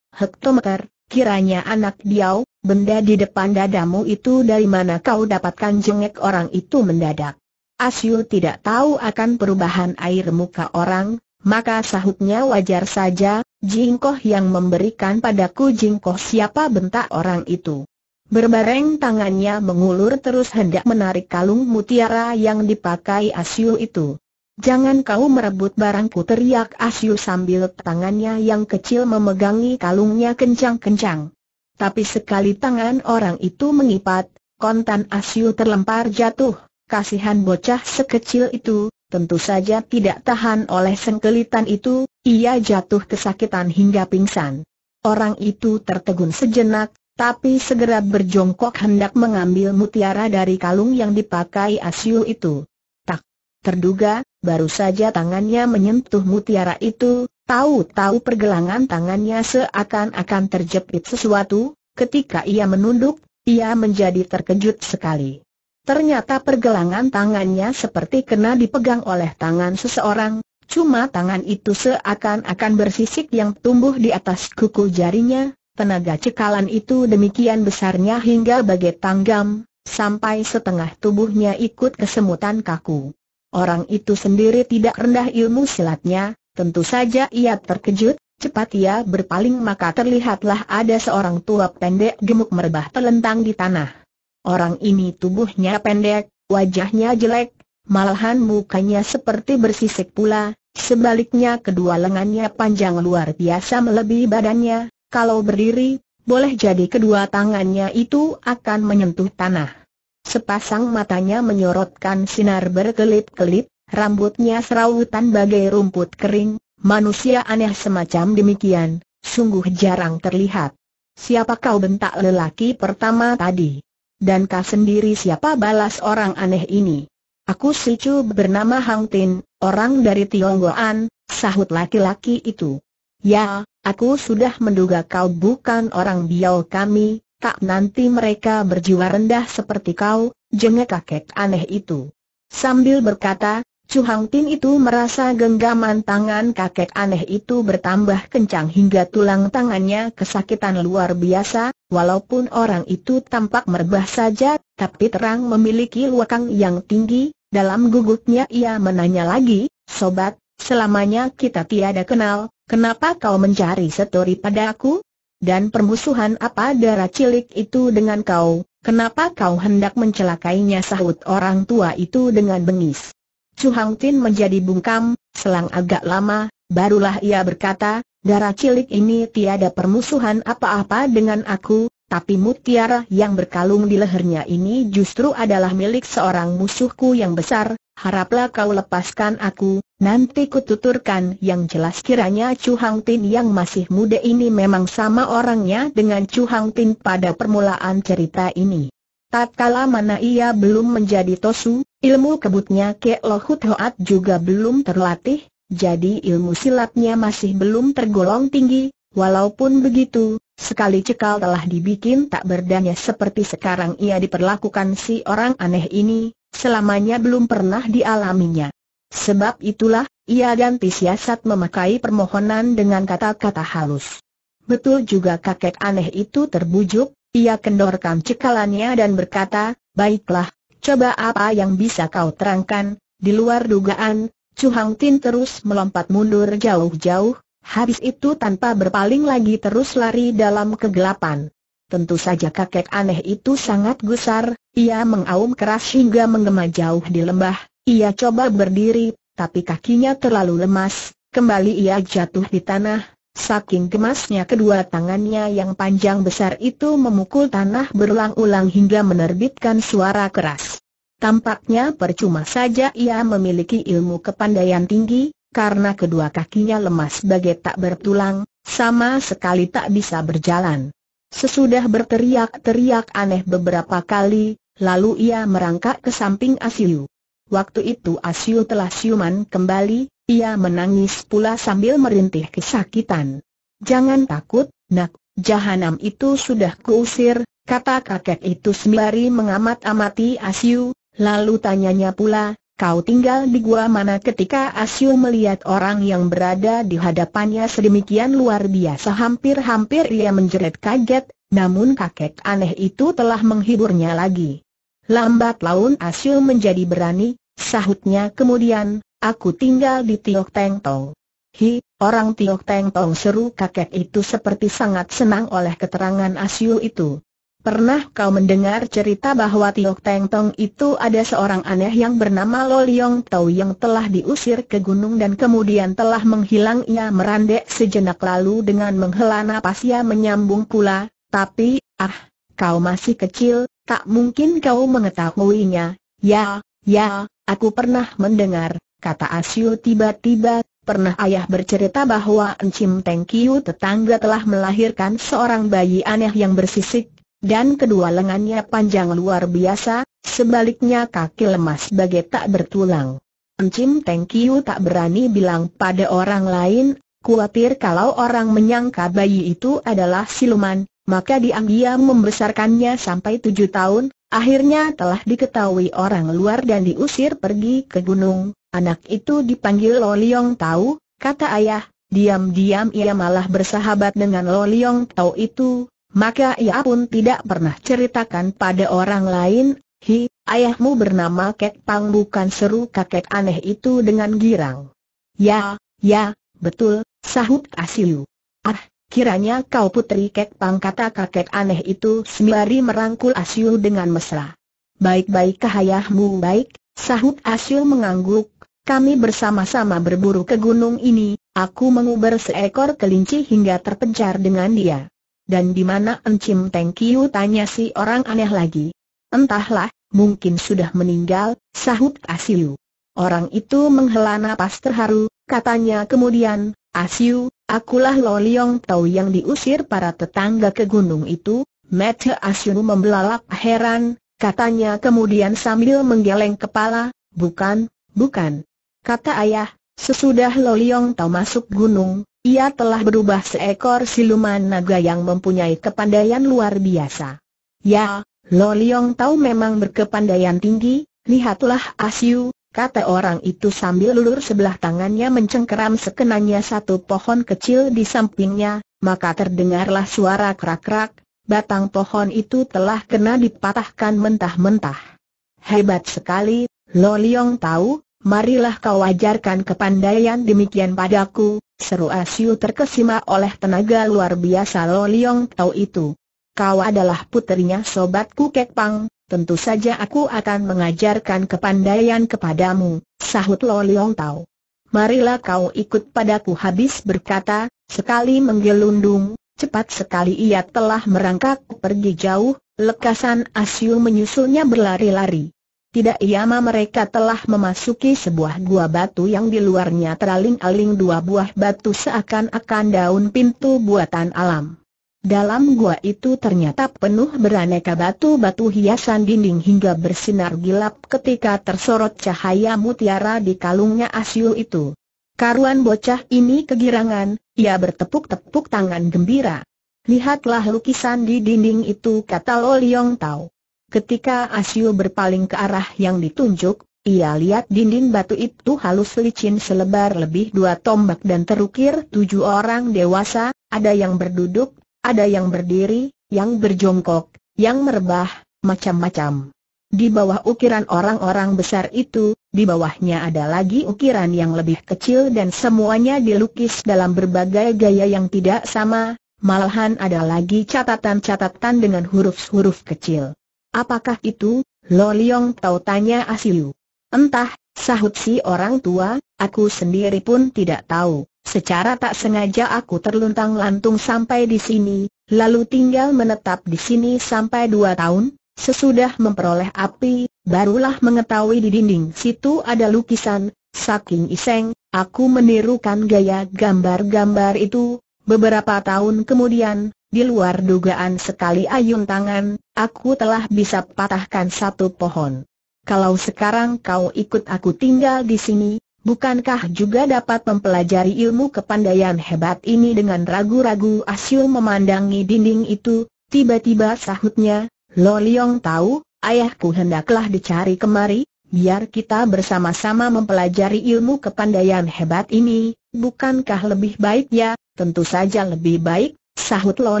Hektometer, kiranya anak diau, benda di depan dadamu itu dari mana kau dapatkan jengek orang itu mendadak. Asyu tidak tahu akan perubahan air muka orang, maka sahutnya wajar saja, jingkoh yang memberikan padaku jingkoh siapa bentak orang itu. Berbareng tangannya mengulur terus hendak menarik kalung mutiara yang dipakai Asyu itu. Jangan kau merebut barangku teriak Asyu sambil tangannya yang kecil memegangi kalungnya kencang-kencang. Tapi sekali tangan orang itu mengipat, kontan Asyu terlempar jatuh. Kasihan bocah sekecil itu, Tentu saja tidak tahan oleh sengkelitan itu, ia jatuh kesakitan hingga pingsan. Orang itu tertegun sejenak, tapi segera berjongkok hendak mengambil mutiara dari kalung yang dipakai Asyu itu. Tak terduga, baru saja tangannya menyentuh mutiara itu, tahu-tahu pergelangan tangannya seakan-akan terjepit sesuatu, ketika ia menunduk, ia menjadi terkejut sekali. Ternyata pergelangan tangannya seperti kena dipegang oleh tangan seseorang, cuma tangan itu seakan-akan bersisik yang tumbuh di atas kuku jarinya, tenaga cekalan itu demikian besarnya hingga bagai tanggam, sampai setengah tubuhnya ikut kesemutan kaku. Orang itu sendiri tidak rendah ilmu silatnya, tentu saja ia terkejut, cepat ia berpaling maka terlihatlah ada seorang tua pendek gemuk merebah telentang di tanah. Orang ini tubuhnya pendek, wajahnya jelek, malahan mukanya seperti bersisik pula, sebaliknya kedua lengannya panjang luar biasa melebihi badannya, kalau berdiri, boleh jadi kedua tangannya itu akan menyentuh tanah. Sepasang matanya menyorotkan sinar berkelip-kelip, rambutnya serawutan bagai rumput kering, manusia aneh semacam demikian, sungguh jarang terlihat. Siapa kau bentak lelaki pertama tadi? dan kau sendiri siapa balas orang aneh ini. Aku si Chu bernama Hang Tin, orang dari Tionggoan, sahut laki-laki itu. Ya, aku sudah menduga kau bukan orang biau kami, tak nanti mereka berjiwa rendah seperti kau, jengek kakek aneh itu. Sambil berkata, Chu Hang Tin itu merasa genggaman tangan kakek aneh itu bertambah kencang hingga tulang tangannya kesakitan luar biasa, walaupun orang itu tampak merbah saja, tapi terang memiliki luakang yang tinggi, dalam gugupnya ia menanya lagi, Sobat, selamanya kita tiada kenal, kenapa kau mencari setori pada aku? Dan permusuhan apa darah cilik itu dengan kau, kenapa kau hendak mencelakainya sahut orang tua itu dengan bengis? Chu Hang Tin menjadi bungkam, selang agak lama, barulah ia berkata, darah cilik ini tiada permusuhan apa-apa dengan aku, tapi mutiara yang berkalung di lehernya ini justru adalah milik seorang musuhku yang besar, haraplah kau lepaskan aku, nanti kututurkan yang jelas kiranya Chu Hang Tin yang masih muda ini memang sama orangnya dengan Chu Hang Tin pada permulaan cerita ini. Tatkala mana ia belum menjadi tosu, ilmu kebutnya Kek Lohut Hoat juga belum terlatih, jadi ilmu silatnya masih belum tergolong tinggi, walaupun begitu, sekali cekal telah dibikin tak berdanya seperti sekarang ia diperlakukan si orang aneh ini, selamanya belum pernah dialaminya. Sebab itulah, ia ganti siasat memakai permohonan dengan kata-kata halus. Betul juga kakek aneh itu terbujuk, ia kendorkan cekalannya dan berkata, baiklah, coba apa yang bisa kau terangkan, di luar dugaan, Chu Hang Tin terus melompat mundur jauh-jauh, habis itu tanpa berpaling lagi terus lari dalam kegelapan. Tentu saja kakek aneh itu sangat gusar, ia mengaum keras hingga menggema jauh di lembah, ia coba berdiri, tapi kakinya terlalu lemas, kembali ia jatuh di tanah, Saking gemasnya kedua tangannya yang panjang besar itu memukul tanah berulang-ulang hingga menerbitkan suara keras. Tampaknya percuma saja ia memiliki ilmu kepandaian tinggi, karena kedua kakinya lemas bagai tak bertulang, sama sekali tak bisa berjalan. Sesudah berteriak-teriak aneh beberapa kali, lalu ia merangkak ke samping Asiu. Waktu itu Asiu telah siuman kembali, ia menangis pula sambil merintih kesakitan. Jangan takut, nak, jahanam itu sudah kuusir, kata kakek itu sembari mengamat-amati Asyu, lalu tanyanya pula, kau tinggal di gua mana ketika Asyu melihat orang yang berada di hadapannya sedemikian luar biasa hampir-hampir ia menjerit kaget, namun kakek aneh itu telah menghiburnya lagi. Lambat laun Asyu menjadi berani, sahutnya kemudian, Aku tinggal di Tiok Teng Tong. Hi, orang Tiok Teng Tong seru kakek itu seperti sangat senang oleh keterangan Asyu itu. Pernah kau mendengar cerita bahwa Tiok Teng Tong itu ada seorang aneh yang bernama Lo Liong Tau yang telah diusir ke gunung dan kemudian telah menghilang ia merandek sejenak lalu dengan menghela nafas ia menyambung pula, tapi, ah, kau masih kecil, tak mungkin kau mengetahuinya, ya, ya, aku pernah mendengar, kata Asyu tiba-tiba, pernah ayah bercerita bahwa Encim Tengkiu tetangga telah melahirkan seorang bayi aneh yang bersisik, dan kedua lengannya panjang luar biasa, sebaliknya kaki lemas bagai tak bertulang. Encim Tengkiu tak berani bilang pada orang lain, khawatir kalau orang menyangka bayi itu adalah siluman, maka diam-diam membesarkannya sampai tujuh tahun, akhirnya telah diketahui orang luar dan diusir pergi ke gunung, Anak itu dipanggil Lo Liong Tau, kata ayah, diam-diam ia malah bersahabat dengan Lo Liong Tau itu, maka ia pun tidak pernah ceritakan pada orang lain, hi, ayahmu bernama Kek Pang bukan seru kakek aneh itu dengan girang. Ya, ya, betul, sahut Asiu. Ah, kiranya kau putri Kek Pang kata kakek aneh itu sembari merangkul Asiu dengan mesra. Baik-baikkah ayahmu baik, sahut Asiu mengangguk, kami bersama-sama berburu ke gunung ini, aku menguber seekor kelinci hingga terpencar dengan dia. Dan di mana Encim Tengkiu tanya si orang aneh lagi. Entahlah, mungkin sudah meninggal, sahut Asiu. Orang itu menghela napas terharu, katanya kemudian, Asiu, akulah Lo Liong Tau yang diusir para tetangga ke gunung itu, Mata Asiu membelalak heran, katanya kemudian sambil menggeleng kepala, bukan, bukan. Kata ayah, sesudah Loliong Tau masuk gunung, ia telah berubah seekor siluman naga yang mempunyai kepandaian luar biasa. Ya, Loliong Tau memang berkepandaian tinggi, lihatlah Asyu, kata orang itu sambil lulur sebelah tangannya mencengkeram sekenanya satu pohon kecil di sampingnya, maka terdengarlah suara krak-krak, batang pohon itu telah kena dipatahkan mentah-mentah. Hebat sekali, Loliong tahu, marilah kau ajarkan kepandaian demikian padaku, seru Asiu terkesima oleh tenaga luar biasa Lo Liong Tau itu. Kau adalah puterinya sobatku Kek Pang. tentu saja aku akan mengajarkan kepandaian kepadamu, sahut Lo Liong Tau. Marilah kau ikut padaku habis berkata, sekali menggelundung, cepat sekali ia telah merangkak pergi jauh, lekasan Asyu menyusulnya berlari-lari. Tidak iama mereka telah memasuki sebuah gua batu yang di luarnya teraling-aling dua buah batu seakan-akan daun pintu buatan alam. Dalam gua itu ternyata penuh beraneka batu-batu hiasan dinding hingga bersinar gelap ketika tersorot cahaya mutiara di kalungnya Asyu itu. Karuan bocah ini kegirangan, ia bertepuk-tepuk tangan gembira. Lihatlah lukisan di dinding itu kata Lo Liong Tao. Ketika Asyu berpaling ke arah yang ditunjuk, ia lihat dinding batu itu halus licin selebar lebih dua tombak dan terukir tujuh orang dewasa, ada yang berduduk, ada yang berdiri, yang berjongkok, yang merebah, macam-macam. Di bawah ukiran orang-orang besar itu, di bawahnya ada lagi ukiran yang lebih kecil dan semuanya dilukis dalam berbagai gaya yang tidak sama, malahan ada lagi catatan-catatan dengan huruf-huruf kecil. Apakah itu, Lo Liong Tau tanya Asiu. Entah, sahut si orang tua, aku sendiri pun tidak tahu. Secara tak sengaja aku terluntang lantung sampai di sini, lalu tinggal menetap di sini sampai dua tahun. Sesudah memperoleh api, barulah mengetahui di dinding situ ada lukisan. Saking iseng, aku menirukan gaya gambar-gambar itu. Beberapa tahun kemudian, di luar dugaan sekali ayun tangan, Aku telah bisa patahkan satu pohon. Kalau sekarang kau ikut aku tinggal di sini, bukankah juga dapat mempelajari ilmu kepandaian hebat ini dengan ragu-ragu Asyul memandangi dinding itu, tiba-tiba sahutnya, Lo Liong tahu, ayahku hendaklah dicari kemari, biar kita bersama-sama mempelajari ilmu kepandaian hebat ini, bukankah lebih baik ya, tentu saja lebih baik, sahut Lo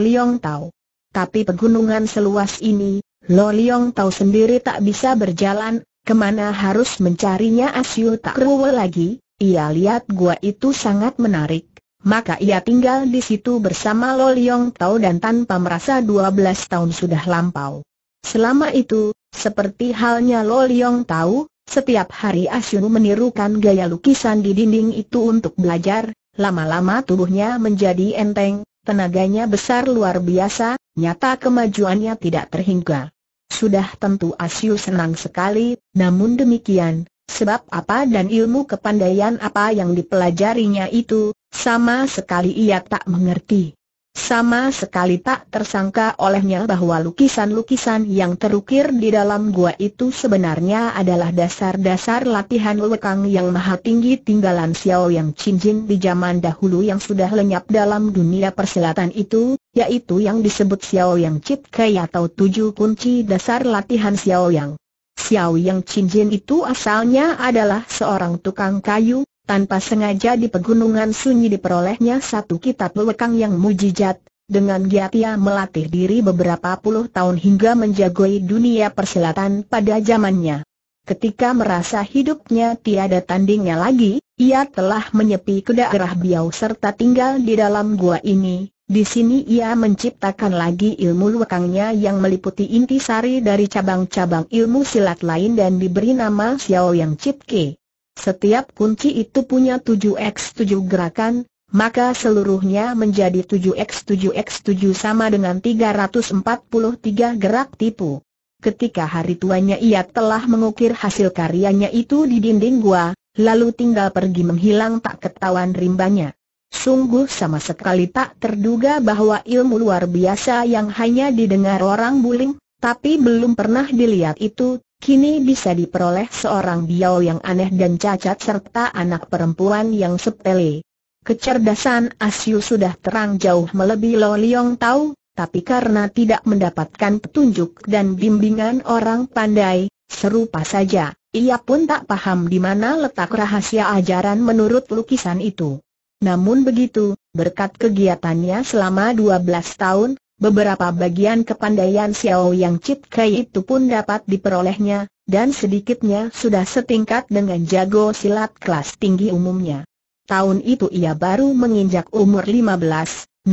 Liong tahu tapi pegunungan seluas ini, Lo Liong tahu sendiri tak bisa berjalan, kemana harus mencarinya Asyu tak ruwe lagi, ia lihat gua itu sangat menarik. Maka ia tinggal di situ bersama Lo Liong Tau dan tanpa merasa 12 tahun sudah lampau. Selama itu, seperti halnya Lo Liong Tau, setiap hari Asyu menirukan gaya lukisan di dinding itu untuk belajar, lama-lama tubuhnya menjadi enteng, Tenaganya besar luar biasa, nyata kemajuannya tidak terhingga. Sudah tentu Asyu senang sekali, namun demikian, sebab apa dan ilmu kepandaian apa yang dipelajarinya itu, sama sekali ia tak mengerti. Sama sekali tak tersangka olehnya bahwa lukisan-lukisan yang terukir di dalam gua itu sebenarnya adalah dasar-dasar latihan lekang yang maha tinggi tinggalan Xiao yang cincin di zaman dahulu yang sudah lenyap dalam dunia persilatan itu, yaitu yang disebut Xiao yang Cit Kei atau tujuh kunci dasar latihan Xiao yang. Xiao yang cincin itu asalnya adalah seorang tukang kayu, tanpa sengaja di pegunungan sunyi diperolehnya satu kitab lekang yang mujizat, dengan giat ia melatih diri beberapa puluh tahun hingga menjagoi dunia persilatan pada zamannya. Ketika merasa hidupnya tiada tandingnya lagi, ia telah menyepi ke daerah Biau serta tinggal di dalam gua ini. Di sini ia menciptakan lagi ilmu lekangnya yang meliputi inti sari dari cabang-cabang ilmu silat lain dan diberi nama Xiao Yang Cipke. Setiap kunci itu punya 7x7 gerakan, maka seluruhnya menjadi 7x7x7 sama dengan 343 gerak tipu. Ketika hari tuanya ia telah mengukir hasil karyanya itu di dinding gua, lalu tinggal pergi menghilang tak ketahuan rimbanya. Sungguh sama sekali tak terduga bahwa ilmu luar biasa yang hanya didengar orang buling, tapi belum pernah dilihat itu, Kini bisa diperoleh seorang biau yang aneh dan cacat serta anak perempuan yang sepele. Kecerdasan Asyu sudah terang jauh melebihi Lo Liong tahu, tapi karena tidak mendapatkan petunjuk dan bimbingan orang pandai, serupa saja, ia pun tak paham di mana letak rahasia ajaran menurut lukisan itu. Namun begitu, berkat kegiatannya selama 12 tahun, Beberapa bagian kepandaian Xiao Yang Chit Kai itu pun dapat diperolehnya, dan sedikitnya sudah setingkat dengan jago silat kelas tinggi umumnya. Tahun itu ia baru menginjak umur 15,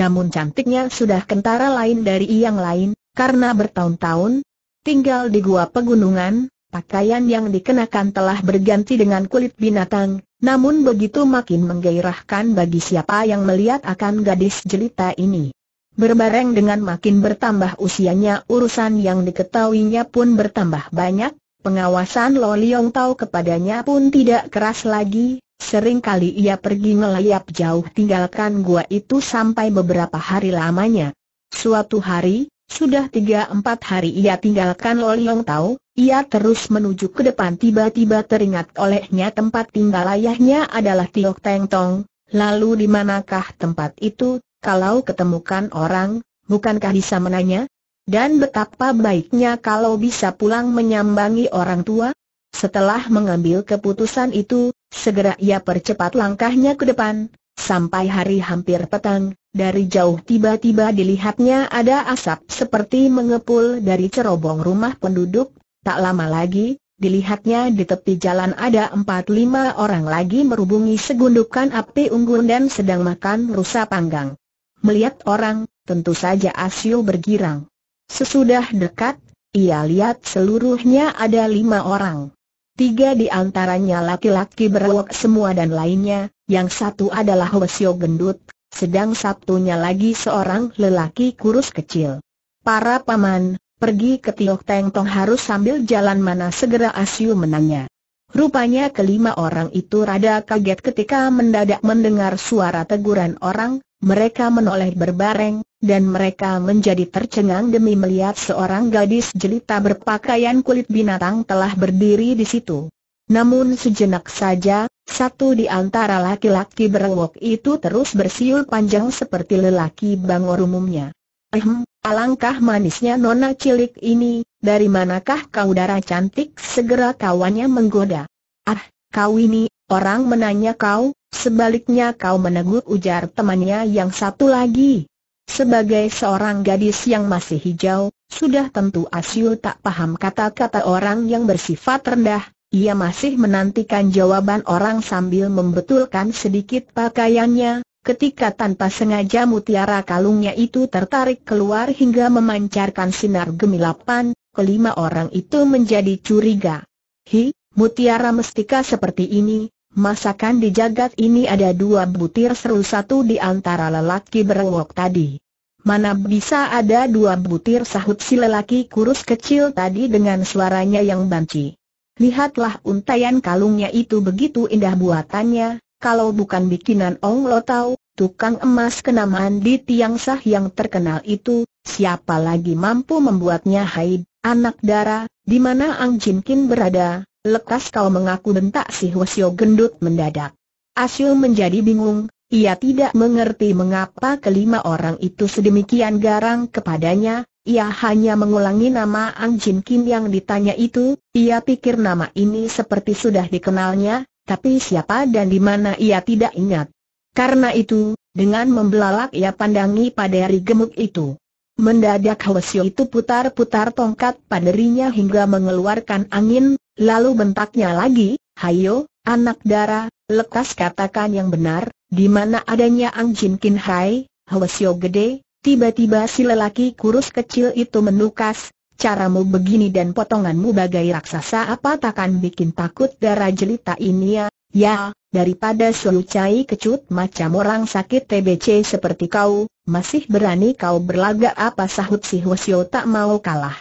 namun cantiknya sudah kentara lain dari yang lain, karena bertahun-tahun tinggal di gua pegunungan, pakaian yang dikenakan telah berganti dengan kulit binatang, namun begitu makin menggairahkan bagi siapa yang melihat akan gadis jelita ini. Berbareng dengan makin bertambah usianya urusan yang diketahuinya pun bertambah banyak, pengawasan Lo Liong Tau kepadanya pun tidak keras lagi, sering kali ia pergi ngelayap jauh tinggalkan gua itu sampai beberapa hari lamanya. Suatu hari, sudah tiga empat hari ia tinggalkan Lo Liong Tau, ia terus menuju ke depan tiba-tiba teringat olehnya tempat tinggal ayahnya adalah Tiok Teng Tong, lalu di manakah tempat itu kalau ketemukan orang, bukankah bisa menanya? Dan betapa baiknya kalau bisa pulang menyambangi orang tua? Setelah mengambil keputusan itu, segera ia percepat langkahnya ke depan, Sampai hari hampir petang, dari jauh tiba-tiba dilihatnya ada asap seperti mengepul dari cerobong rumah penduduk. Tak lama lagi, dilihatnya di tepi jalan ada empat lima orang lagi merubungi segundukan api unggun dan sedang makan rusa panggang. Melihat orang, tentu saja Asyul bergirang. Sesudah dekat, ia lihat seluruhnya ada lima orang. Tiga di antaranya laki-laki berwok semua dan lainnya, yang satu adalah Wesio gendut, sedang satunya lagi seorang lelaki kurus kecil. Para paman, pergi ke Tiok Teng Tong harus sambil jalan mana segera Asyu menanya. Rupanya kelima orang itu rada kaget ketika mendadak mendengar suara teguran orang, mereka menoleh berbareng, dan mereka menjadi tercengang demi melihat seorang gadis jelita berpakaian kulit binatang telah berdiri di situ. Namun sejenak saja, satu di antara laki-laki berwok itu terus bersiul panjang seperti lelaki bangor umumnya. Ehm, alangkah manisnya nona cilik ini, dari manakah kau darah cantik segera kawannya menggoda. Ah, kau ini, orang menanya kau, Sebaliknya kau menegur ujar temannya yang satu lagi. Sebagai seorang gadis yang masih hijau, sudah tentu Asyul tak paham kata-kata orang yang bersifat rendah, ia masih menantikan jawaban orang sambil membetulkan sedikit pakaiannya, ketika tanpa sengaja mutiara kalungnya itu tertarik keluar hingga memancarkan sinar gemilapan, kelima orang itu menjadi curiga. Hi, mutiara mestika seperti ini, masakan di jagat ini ada dua butir seru satu di antara lelaki berewok tadi. Mana bisa ada dua butir sahut si lelaki kurus kecil tadi dengan suaranya yang banci. Lihatlah untayan kalungnya itu begitu indah buatannya, kalau bukan bikinan Ong Lo Tau, tukang emas kenamaan di Tiang Sah yang terkenal itu, siapa lagi mampu membuatnya haid, anak dara, di mana Ang Jin Kin berada, Lekas kau mengaku bentak si Hwasyo gendut mendadak. Asyo menjadi bingung, ia tidak mengerti mengapa kelima orang itu sedemikian garang kepadanya, ia hanya mengulangi nama Ang Jin Kim yang ditanya itu, ia pikir nama ini seperti sudah dikenalnya, tapi siapa dan di mana ia tidak ingat. Karena itu, dengan membelalak ia pandangi pada hari gemuk itu. Mendadak Hwasyo itu putar-putar tongkat panderinya hingga mengeluarkan angin, lalu bentaknya lagi, Hayo, anak dara, lekas katakan yang benar, di mana adanya Ang Jin Kin Hai, Hwasyo gede, tiba-tiba si lelaki kurus kecil itu menukas, caramu begini dan potonganmu bagai raksasa apa takkan bikin takut darah jelita ini ya, Ya, daripada cai kecut macam orang sakit TBC seperti kau, masih berani kau berlagak apa sahut si Hwasyo tak mau kalah.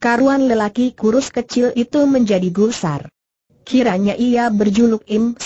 Karuan lelaki kurus kecil itu menjadi gusar. Kiranya ia berjuluk Im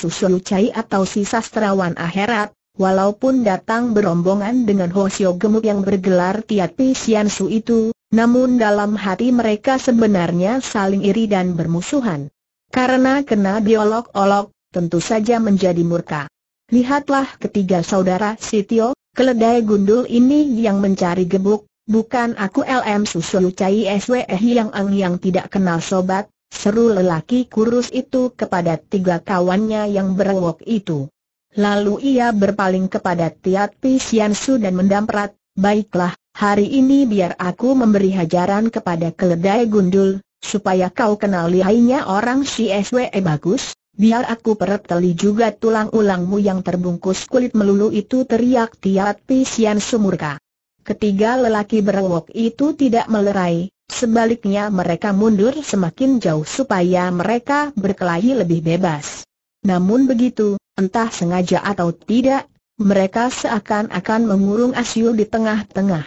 Cai atau si sastrawan akhirat, walaupun datang berombongan dengan Hwasyo gemuk yang bergelar Tiat Pisiansu itu, namun dalam hati mereka sebenarnya saling iri dan bermusuhan. Karena kena diolok-olok, tentu saja menjadi murka. Lihatlah ketiga saudara Sitio, keledai gundul ini yang mencari gebuk, bukan aku LM Susu Cai SWE eh yang ang yang tidak kenal sobat, seru lelaki kurus itu kepada tiga kawannya yang berwok itu. Lalu ia berpaling kepada Tiat Sian Su dan mendamprat, baiklah, hari ini biar aku memberi hajaran kepada keledai gundul, supaya kau kenal lihainya orang si SWE bagus, Biar aku peret teli juga tulang ulangmu yang terbungkus kulit melulu itu teriak Tiat Pisian Sumurka. Ketiga lelaki berewok itu tidak melerai, sebaliknya mereka mundur semakin jauh supaya mereka berkelahi lebih bebas. Namun begitu, entah sengaja atau tidak, mereka seakan-akan mengurung Asyu di tengah-tengah.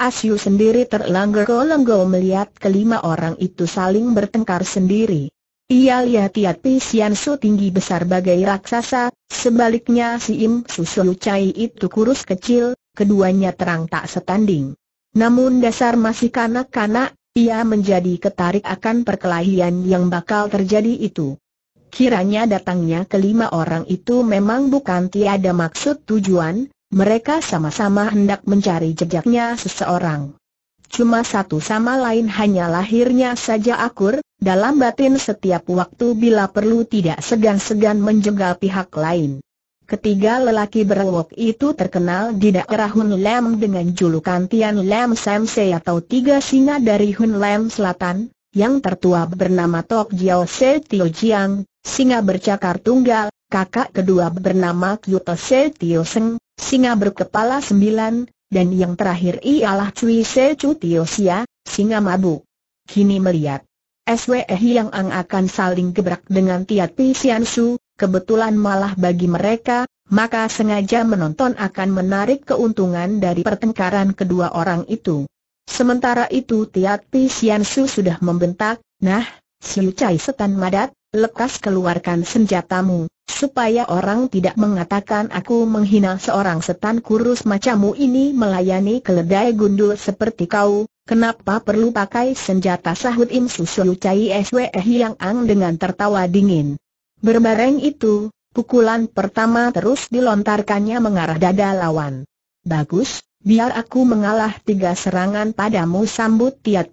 Asyu sendiri terlanggar-langgar melihat kelima orang itu saling bertengkar sendiri. Ia lihat Yati Sian Su tinggi besar bagai raksasa, sebaliknya si Im Susu Chai itu kurus kecil, keduanya terang tak setanding. Namun dasar masih kanak-kanak, ia menjadi ketarik akan perkelahian yang bakal terjadi itu. Kiranya datangnya kelima orang itu memang bukan tiada maksud tujuan, mereka sama-sama hendak mencari jejaknya seseorang. Cuma satu sama lain hanya lahirnya saja akur, dalam batin setiap waktu bila perlu tidak segan-segan menjegal pihak lain. Ketiga lelaki berwok itu terkenal di daerah Hun Lam dengan julukan Tian Lam Sam atau Tiga Singa dari Hun Lam Selatan, yang tertua bernama Tok Jiao Se Tio Jiang, singa bercakar tunggal, kakak kedua bernama Kyoto Se Tio Seng, singa berkepala sembilan, dan yang terakhir ialah Cui Se Chu Tio Sia, singa mabuk. Kini melihat SWE yang Ang akan saling gebrak dengan Tiat Sian Su, kebetulan malah bagi mereka, maka sengaja menonton akan menarik keuntungan dari pertengkaran kedua orang itu. Sementara itu Tiat Sian Su sudah membentak, nah, Siu Chai Setan Madat, lekas keluarkan senjatamu, supaya orang tidak mengatakan aku menghina seorang setan kurus macammu ini melayani keledai gundul seperti kau, kenapa perlu pakai senjata sahut Im Susu Cai SWE eh yang Ang dengan tertawa dingin. Berbareng itu, pukulan pertama terus dilontarkannya mengarah dada lawan. Bagus, biar aku mengalah tiga serangan padamu sambut Tiat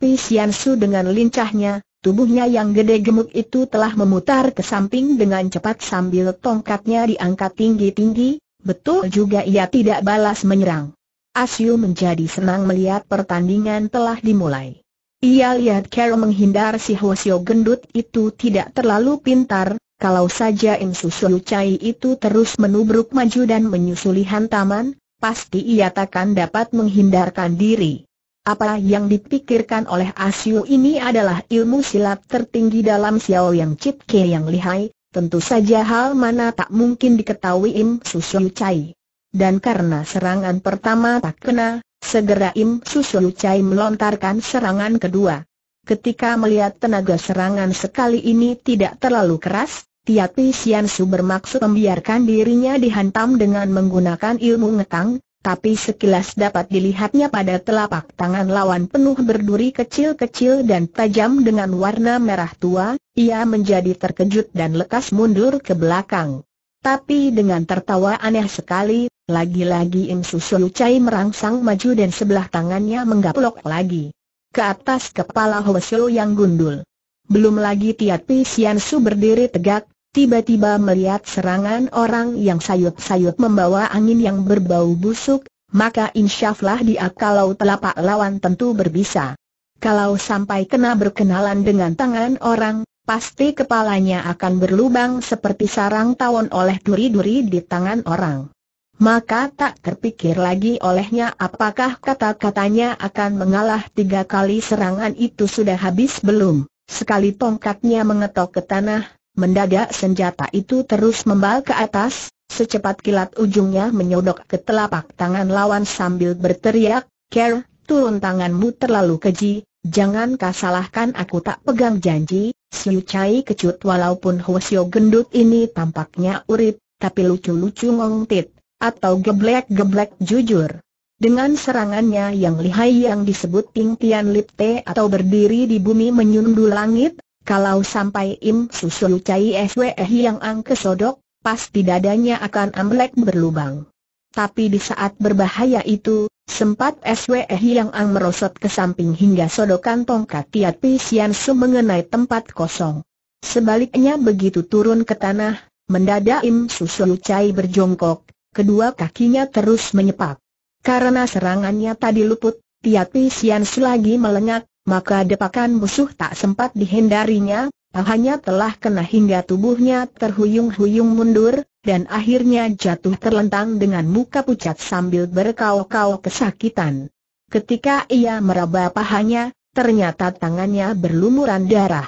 Su dengan lincahnya, Tubuhnya yang gede gemuk itu telah memutar ke samping dengan cepat sambil tongkatnya diangkat tinggi-tinggi, betul juga ia tidak balas menyerang. Asyu menjadi senang melihat pertandingan telah dimulai. Ia lihat Carol menghindar si Hwasyo gendut itu tidak terlalu pintar, kalau saja Im Susuyu Chai itu terus menubruk maju dan menyusuli hantaman, pasti ia takkan dapat menghindarkan diri. Apa yang dipikirkan oleh Asyu ini adalah ilmu silat tertinggi dalam Xiao Yang Chit Ke yang lihai, tentu saja hal mana tak mungkin diketahui Im Susu Chai. Dan karena serangan pertama tak kena, segera Im Susu Chai melontarkan serangan kedua. Ketika melihat tenaga serangan sekali ini tidak terlalu keras, Tiapi Sian Su bermaksud membiarkan dirinya dihantam dengan menggunakan ilmu ngetang, tapi sekilas dapat dilihatnya pada telapak tangan lawan penuh berduri kecil-kecil dan tajam dengan warna merah tua, ia menjadi terkejut dan lekas mundur ke belakang. Tapi dengan tertawa aneh sekali, lagi-lagi Im Susu Cai merangsang maju dan sebelah tangannya menggaplok lagi. Ke atas kepala Hwesu yang gundul. Belum lagi Tiat Pi Sian Su berdiri tegak, tiba-tiba melihat serangan orang yang sayup-sayup membawa angin yang berbau busuk, maka insyaflah dia kalau telapak lawan tentu berbisa. Kalau sampai kena berkenalan dengan tangan orang, pasti kepalanya akan berlubang seperti sarang tawon oleh duri-duri di tangan orang. Maka tak terpikir lagi olehnya apakah kata-katanya akan mengalah tiga kali serangan itu sudah habis belum. Sekali tongkatnya mengetok ke tanah, Mendadak senjata itu terus membal ke atas, secepat kilat ujungnya menyodok ke telapak tangan lawan sambil berteriak, Ker, turun tanganmu terlalu keji, jangan kau aku tak pegang janji, Siu Chai kecut walaupun Hwasyo gendut ini tampaknya urip, tapi lucu-lucu ngongtit, atau geblek-geblek jujur. Dengan serangannya yang lihai yang disebut Ping Tian Lip Te atau berdiri di bumi menyundul langit, kalau sampai Im Susu Cai Sweh yang ang kesodok, pasti dadanya akan amblek berlubang. Tapi di saat berbahaya itu, sempat SWE eh yang ang merosot ke samping hingga sodokan tongkat Tiat Pisian Su mengenai tempat kosong. Sebaliknya begitu turun ke tanah, mendadak Im Susu Cai berjongkok, kedua kakinya terus menyepak. Karena serangannya tadi luput, Tiat Pisian Su lagi melengak, maka depakan musuh tak sempat dihindarinya, pahanya telah kena hingga tubuhnya terhuyung-huyung mundur, dan akhirnya jatuh terlentang dengan muka pucat sambil berkau-kau kesakitan. Ketika ia meraba pahanya, ternyata tangannya berlumuran darah.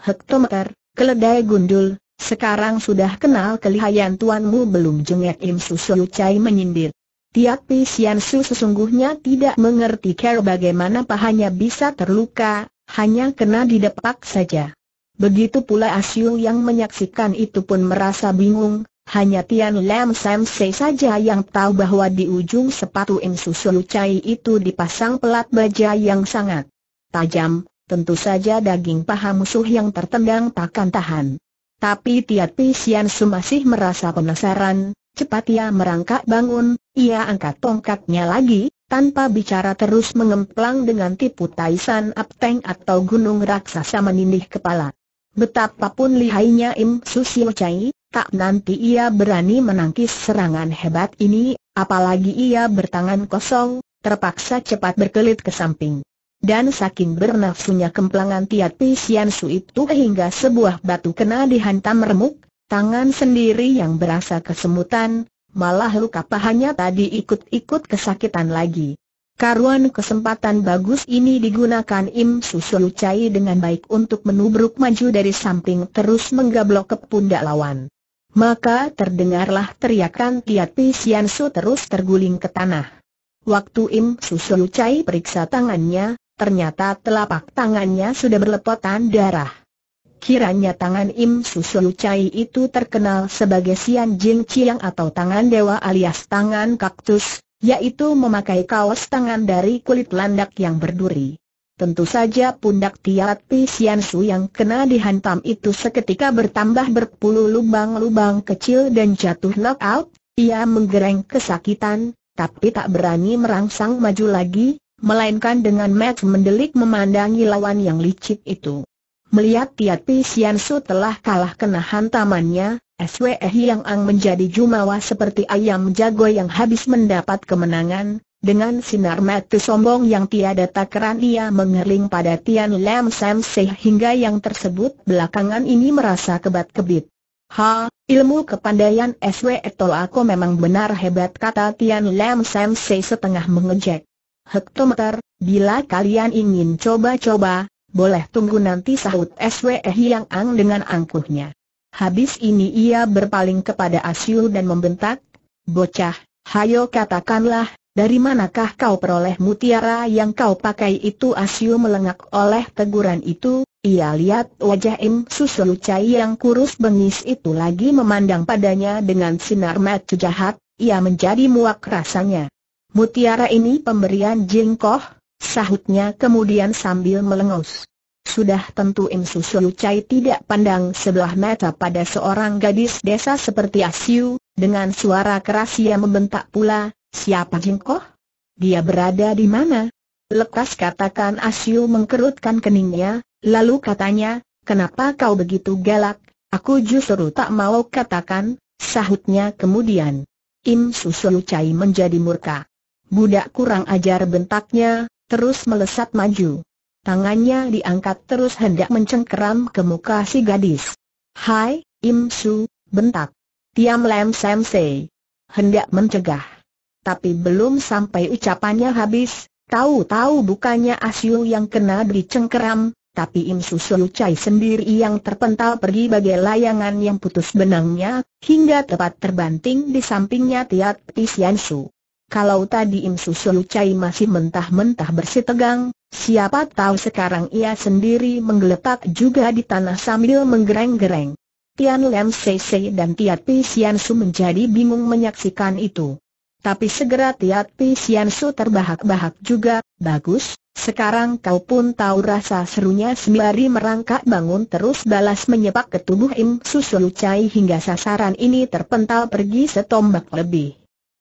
Hektometer, keledai gundul, sekarang sudah kenal kelihayan tuanmu belum jengek Im Susu Chai menyindir. Tiap Tiat Su sesungguhnya tidak mengerti care bagaimana pahanya bisa terluka, hanya kena didepak saja. Begitu pula Asiu yang menyaksikan itu pun merasa bingung, hanya Tian Lam Sam Se saja yang tahu bahwa di ujung sepatu Im Su Chai itu dipasang pelat baja yang sangat tajam, tentu saja daging paha musuh yang tertendang takkan tahan. Tapi Tiat Pisian Su masih merasa penasaran, Cepat ia merangkak bangun, ia angkat tongkatnya lagi, tanpa bicara terus mengemplang dengan tipu taisan apteng atau gunung raksasa menindih kepala. Betapapun lihainya Im Susio Chai, tak nanti ia berani menangkis serangan hebat ini, apalagi ia bertangan kosong, terpaksa cepat berkelit ke samping. Dan saking bernafsunya kemplangan Tiat Pisian Su itu hingga sebuah batu kena dihantam remuk, Tangan sendiri yang berasa kesemutan, malah luka pahanya tadi ikut-ikut kesakitan lagi. Karuan kesempatan bagus ini digunakan Im Susu Cai dengan baik untuk menubruk maju dari samping terus menggablok ke pundak lawan. Maka terdengarlah teriakan Kiat Sian Su terus terguling ke tanah. Waktu Im Susu Cai periksa tangannya, ternyata telapak tangannya sudah berlepotan darah. Kiranya tangan Im Susu Chai itu terkenal sebagai Sian Jing Chiang atau tangan dewa alias tangan kaktus, yaitu memakai kaos tangan dari kulit landak yang berduri. Tentu saja pundak Tiat Sian Su yang kena dihantam itu seketika bertambah berpuluh lubang-lubang kecil dan jatuh knockout, ia menggereng kesakitan, tapi tak berani merangsang maju lagi, melainkan dengan match mendelik memandangi lawan yang licik itu. Melihat Sian su telah kalah kena hantamannya, Swe Hiang Ang menjadi jumawa seperti ayam jago yang habis mendapat kemenangan, dengan sinar mata sombong yang tiada takaran ia mengerling pada Tian Lam Sam sehingga yang tersebut belakangan ini merasa kebat-kebit. Ha, ilmu kepandaian SW Etol aku memang benar hebat kata Tian Lam Sam Se setengah mengejek. Hektometer, bila kalian ingin coba-coba, boleh tunggu nanti sahut SWE Hiang Ang dengan angkuhnya. Habis ini ia berpaling kepada Asyul dan membentak, Bocah, hayo katakanlah, dari manakah kau peroleh mutiara yang kau pakai itu Asyul melengak oleh teguran itu, ia lihat wajah Im Susulu yang kurus bengis itu lagi memandang padanya dengan sinar mata jahat, ia menjadi muak rasanya. Mutiara ini pemberian Jingkoh, Sahutnya kemudian sambil melengus. Sudah tentu Im Susu tidak pandang sebelah mata pada seorang gadis desa seperti Asiu, ah dengan suara keras ia membentak pula, siapa Jengkoh? Dia berada di mana? Lekas katakan Asiu ah mengkerutkan keningnya, lalu katanya, kenapa kau begitu galak? Aku justru tak mau katakan, sahutnya kemudian. Im Susu menjadi murka. Budak kurang ajar bentaknya, terus melesat maju. Tangannya diangkat terus hendak mencengkeram ke muka si gadis. Hai, Im Su, bentak. Tiam Lam Sam Sei, Hendak mencegah. Tapi belum sampai ucapannya habis, tahu-tahu bukannya Asyu yang kena dicengkeram, tapi Im Su Su Chai sendiri yang terpental pergi bagai layangan yang putus benangnya, hingga tepat terbanting di sampingnya Tiat Tisian Su. Kalau tadi Im Susu Chai masih mentah-mentah bersitegang, siapa tahu sekarang ia sendiri menggeletak juga di tanah sambil menggereng-gereng. Tian Sei Sei dan Tiat Pi Sian Su menjadi bingung menyaksikan itu. Tapi segera Tiat Pi Sian Su terbahak-bahak juga, bagus, sekarang kau pun tahu rasa serunya sembari merangkak bangun terus balas menyepak ke tubuh Im Susu Chai hingga sasaran ini terpental pergi setombak lebih.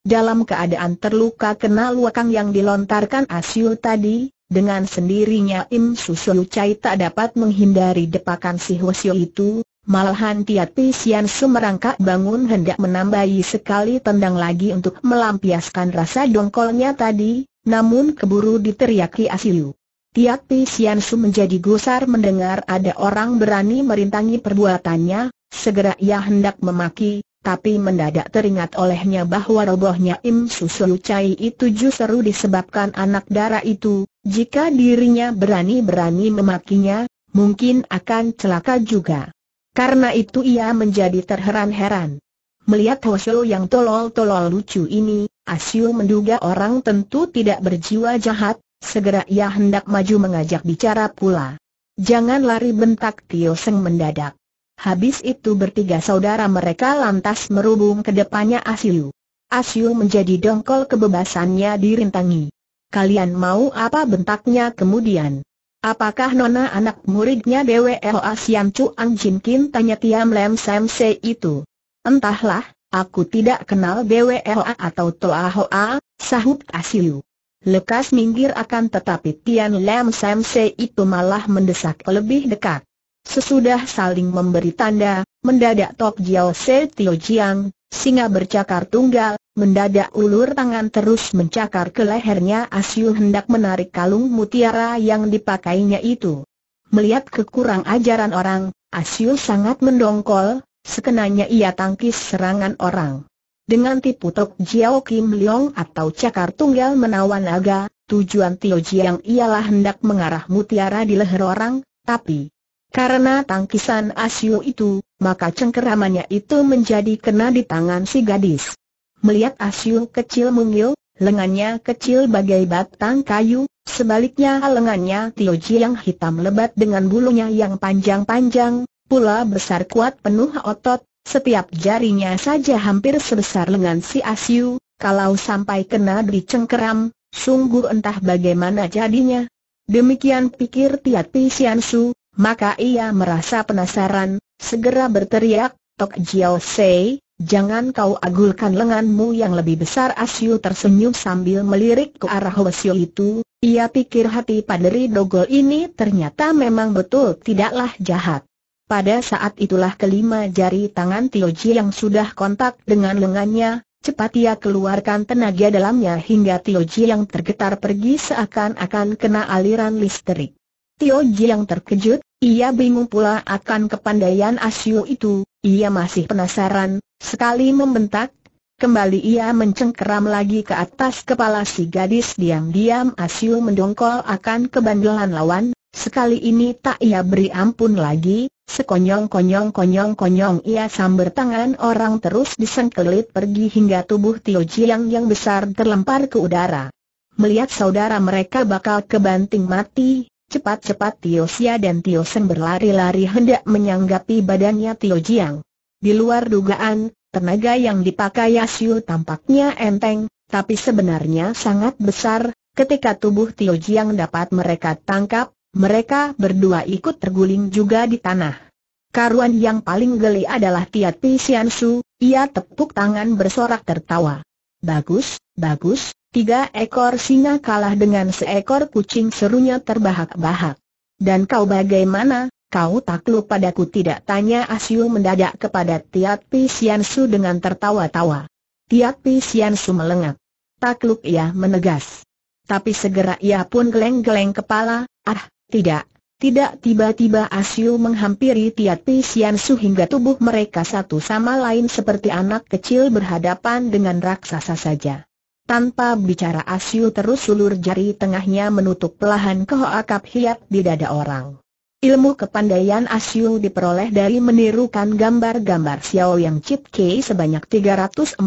Dalam keadaan terluka kena luakang yang dilontarkan Asyu tadi, dengan sendirinya Im Susu Cai tak dapat menghindari depakan si Hwasyo itu, malahan Tiat Pisian Sumerangkak bangun hendak menambahi sekali tendang lagi untuk melampiaskan rasa dongkolnya tadi, namun keburu diteriaki Asyu. Tiat sian Su menjadi gusar mendengar ada orang berani merintangi perbuatannya, segera ia hendak memaki, tapi mendadak teringat olehnya bahwa robohnya Im Susu Cai itu justru disebabkan anak darah itu, jika dirinya berani-berani memakinya, mungkin akan celaka juga. Karena itu ia menjadi terheran-heran. Melihat Hoshio yang tolol-tolol lucu ini, Asyu menduga orang tentu tidak berjiwa jahat, segera ia hendak maju mengajak bicara pula. Jangan lari bentak Tio Seng mendadak. Habis itu bertiga saudara mereka lantas merubung ke depannya Asyu. Asyu menjadi dongkol kebebasannya dirintangi. Kalian mau apa bentaknya kemudian? Apakah nona anak muridnya DWL Asiam Ang Jin Kim tanya Tiam Lem Sam Se itu? Entahlah, aku tidak kenal DWLA atau Toa Hoa, sahut Asyu. Lekas minggir akan tetapi Tian Lam Sam Se itu malah mendesak lebih dekat. Sesudah saling memberi tanda, mendadak Tok Jiao Se Tio Jiang, singa bercakar tunggal, mendadak ulur tangan terus mencakar ke lehernya Asyu hendak menarik kalung mutiara yang dipakainya itu. Melihat kekurang ajaran orang, Asyu sangat mendongkol, sekenanya ia tangkis serangan orang. Dengan tipu Tok Jiao Kim Leong atau cakar tunggal menawan naga, tujuan Tio Jiang ialah hendak mengarah mutiara di leher orang, tapi karena tangkisan Asyu itu, maka cengkeramannya itu menjadi kena di tangan si gadis. Melihat Asyu kecil mungil, lengannya kecil bagai batang kayu, sebaliknya lengannya Ji yang hitam lebat dengan bulunya yang panjang-panjang, pula besar kuat penuh otot, setiap jarinya saja hampir sebesar lengan si Asyu, kalau sampai kena di cengkeram, sungguh entah bagaimana jadinya. Demikian pikir Tiat Pisiansu, maka ia merasa penasaran, segera berteriak, Tok Jiao Sei, jangan kau agulkan lenganmu yang lebih besar Asyu tersenyum sambil melirik ke arah Wasyu itu, ia pikir hati paderi dogol ini ternyata memang betul tidaklah jahat. Pada saat itulah kelima jari tangan Tioji yang sudah kontak dengan lengannya, Cepat ia keluarkan tenaga dalamnya hingga Tioji yang tergetar pergi seakan-akan kena aliran listrik. Tioji yang terkejut, ia bingung pula akan kepandaian Asyu itu, ia masih penasaran, sekali membentak, kembali ia mencengkeram lagi ke atas kepala si gadis diam-diam Asyu mendongkol akan kebandelan lawan, sekali ini tak ia beri ampun lagi, sekonyong-konyong-konyong-konyong ia sambar tangan orang terus disengkelit pergi hingga tubuh Tio Jiang yang besar terlempar ke udara. Melihat saudara mereka bakal kebanting mati, Cepat-cepat Tio Xia dan Tio Sen berlari-lari hendak menyanggapi badannya Tio Jiang. Di luar dugaan, tenaga yang dipakai Yasiu tampaknya enteng, tapi sebenarnya sangat besar, ketika tubuh Tio Jiang dapat mereka tangkap, mereka berdua ikut terguling juga di tanah. Karuan yang paling geli adalah Tiat Pi Sian ia tepuk tangan bersorak tertawa. Bagus, bagus, Tiga ekor singa kalah dengan seekor kucing serunya terbahak-bahak. Dan kau bagaimana, kau takluk padaku tidak tanya Asyu mendadak kepada Tiat Pi Siansu dengan tertawa-tawa. Tiat Pi Siansu melengak. Takluk ia menegas. Tapi segera ia pun geleng-geleng kepala, ah, tidak, tidak tiba-tiba Asyu menghampiri Tiat Pi Siansu hingga tubuh mereka satu sama lain seperti anak kecil berhadapan dengan raksasa saja. Tanpa bicara Asyu terus sulur jari tengahnya menutup pelahan kehoakap hiap di dada orang. Ilmu kepandaian Asyu diperoleh dari menirukan gambar-gambar Xiao Yang Chip Kei sebanyak 343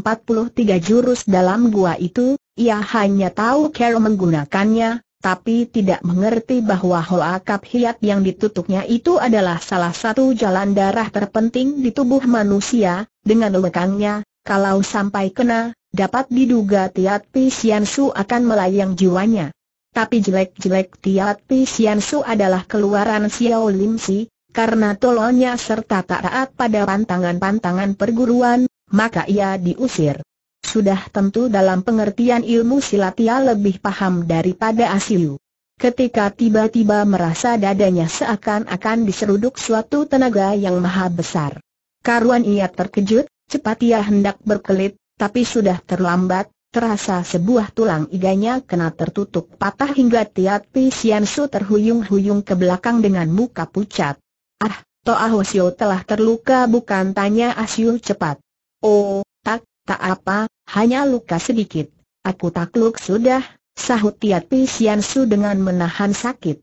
jurus dalam gua itu, ia hanya tahu cara menggunakannya, tapi tidak mengerti bahwa hoakap hiat yang ditutupnya itu adalah salah satu jalan darah terpenting di tubuh manusia, dengan lekangnya, kalau sampai kena, Dapat diduga Tiat Pi Sian Su akan melayang jiwanya. Tapi jelek-jelek Tiat Pi Sian Su adalah keluaran Xiao Lim Si, karena tolonya serta tak taat pada pantangan-pantangan perguruan, maka ia diusir. Sudah tentu dalam pengertian ilmu silat ia lebih paham daripada Asiu. Ketika tiba-tiba merasa dadanya seakan-akan diseruduk suatu tenaga yang maha besar. Karuan ia terkejut, cepat ia hendak berkelit, tapi sudah terlambat, terasa sebuah tulang iganya kena tertutup patah hingga Tiat Pi Sian Su terhuyung-huyung ke belakang dengan muka pucat. Ah, Toa Hosio telah terluka bukan tanya Asyu cepat. Oh, tak, tak apa, hanya luka sedikit. Aku takluk sudah, sahut Tiat Pi Sian Su dengan menahan sakit.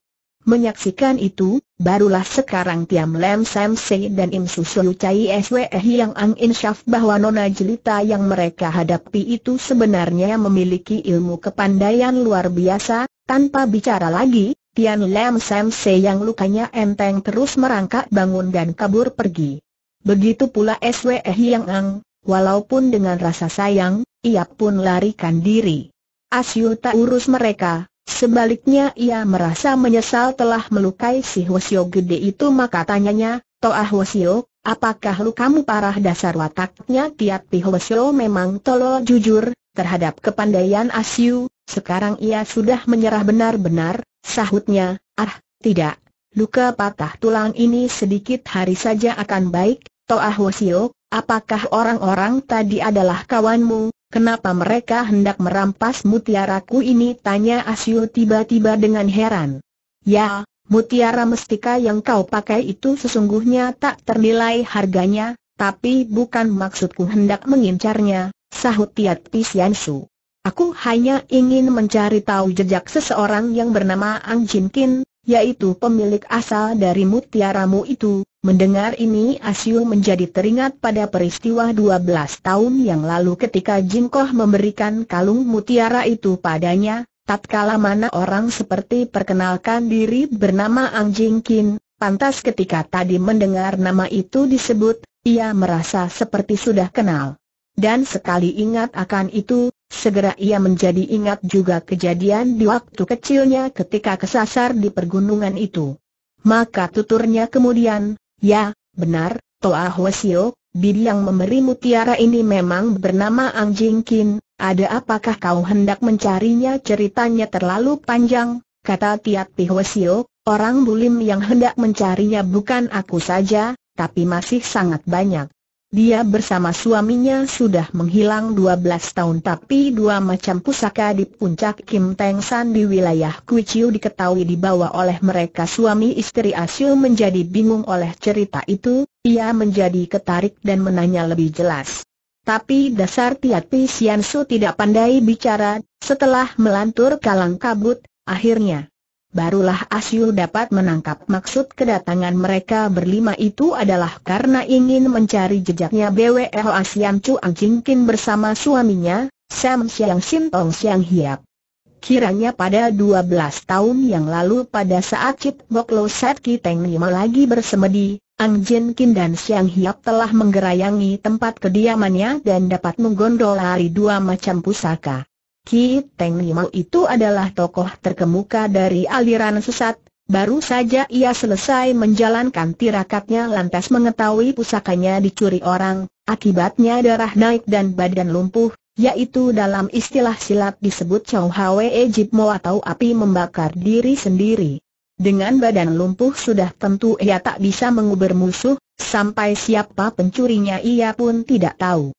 Menyaksikan itu, barulah sekarang Tiam Lem Sam Se dan Im Su Chai Swe eh yang ang insyaf bahwa nona jelita yang mereka hadapi itu sebenarnya memiliki ilmu kepandaian luar biasa, tanpa bicara lagi, Tian Lem Sam Se yang lukanya enteng terus merangkak bangun dan kabur pergi. Begitu pula SWE eh yang ang, walaupun dengan rasa sayang, ia pun larikan diri. Asyuta urus mereka, Sebaliknya ia merasa menyesal telah melukai si Hwasyo gede itu maka tanyanya, Toa Hwasyo, apakah lukamu parah dasar wataknya tiap Pi Hwasyo memang tolol jujur, terhadap kepandaian Asyu, sekarang ia sudah menyerah benar-benar, sahutnya, ah, tidak, luka patah tulang ini sedikit hari saja akan baik, Toa Hwasyo, apakah orang-orang tadi adalah kawanmu, Kenapa mereka hendak merampas mutiaraku ini? Tanya Asyu tiba-tiba dengan heran. Ya, mutiara mestika yang kau pakai itu sesungguhnya tak ternilai harganya, tapi bukan maksudku hendak mengincarnya, sahut Tiat Pisiansu. Aku hanya ingin mencari tahu jejak seseorang yang bernama Ang Jin Kin, yaitu pemilik asal dari mutiaramu itu, mendengar ini Asyu menjadi teringat pada peristiwa 12 tahun yang lalu ketika Jin memberikan kalung mutiara itu padanya, tatkala mana orang seperti perkenalkan diri bernama Ang jingkin pantas ketika tadi mendengar nama itu disebut, ia merasa seperti sudah kenal. Dan sekali ingat akan itu, Segera ia menjadi ingat juga kejadian di waktu kecilnya ketika kesasar di pergunungan itu. Maka tuturnya kemudian, ya, benar, Toa Hwasio, Bidi yang memberi mutiara ini memang bernama Ang Jingkin, ada apakah kau hendak mencarinya ceritanya terlalu panjang, kata Tiat Pihwasio, orang bulim yang hendak mencarinya bukan aku saja, tapi masih sangat banyak. Dia bersama suaminya sudah menghilang 12 tahun tapi dua macam pusaka di puncak Kim Teng San di wilayah Kuichiu diketahui dibawa oleh mereka suami istri Asyu menjadi bingung oleh cerita itu, ia menjadi ketarik dan menanya lebih jelas. Tapi dasar Tiati Su tidak pandai bicara, setelah melantur kalang kabut, akhirnya barulah Asyul dapat menangkap maksud kedatangan mereka berlima itu adalah karena ingin mencari jejaknya BWL Asiam Chu Ang Kin bersama suaminya, Sam Siang Sim Tong Siang Hiap. Kiranya pada 12 tahun yang lalu pada saat Cip Bok Lo Set Kiteng Nima lagi bersemedi, Ang Jin Kin dan Siang Hiap telah menggerayangi tempat kediamannya dan dapat menggondol hari dua macam pusaka. Ki Teng Nimo itu adalah tokoh terkemuka dari aliran sesat, baru saja ia selesai menjalankan tirakatnya lantas mengetahui pusakanya dicuri orang, akibatnya darah naik dan badan lumpuh, yaitu dalam istilah silat disebut Chow Hwe Ejipmo atau api membakar diri sendiri. Dengan badan lumpuh sudah tentu ia tak bisa mengubur musuh, sampai siapa pencurinya ia pun tidak tahu.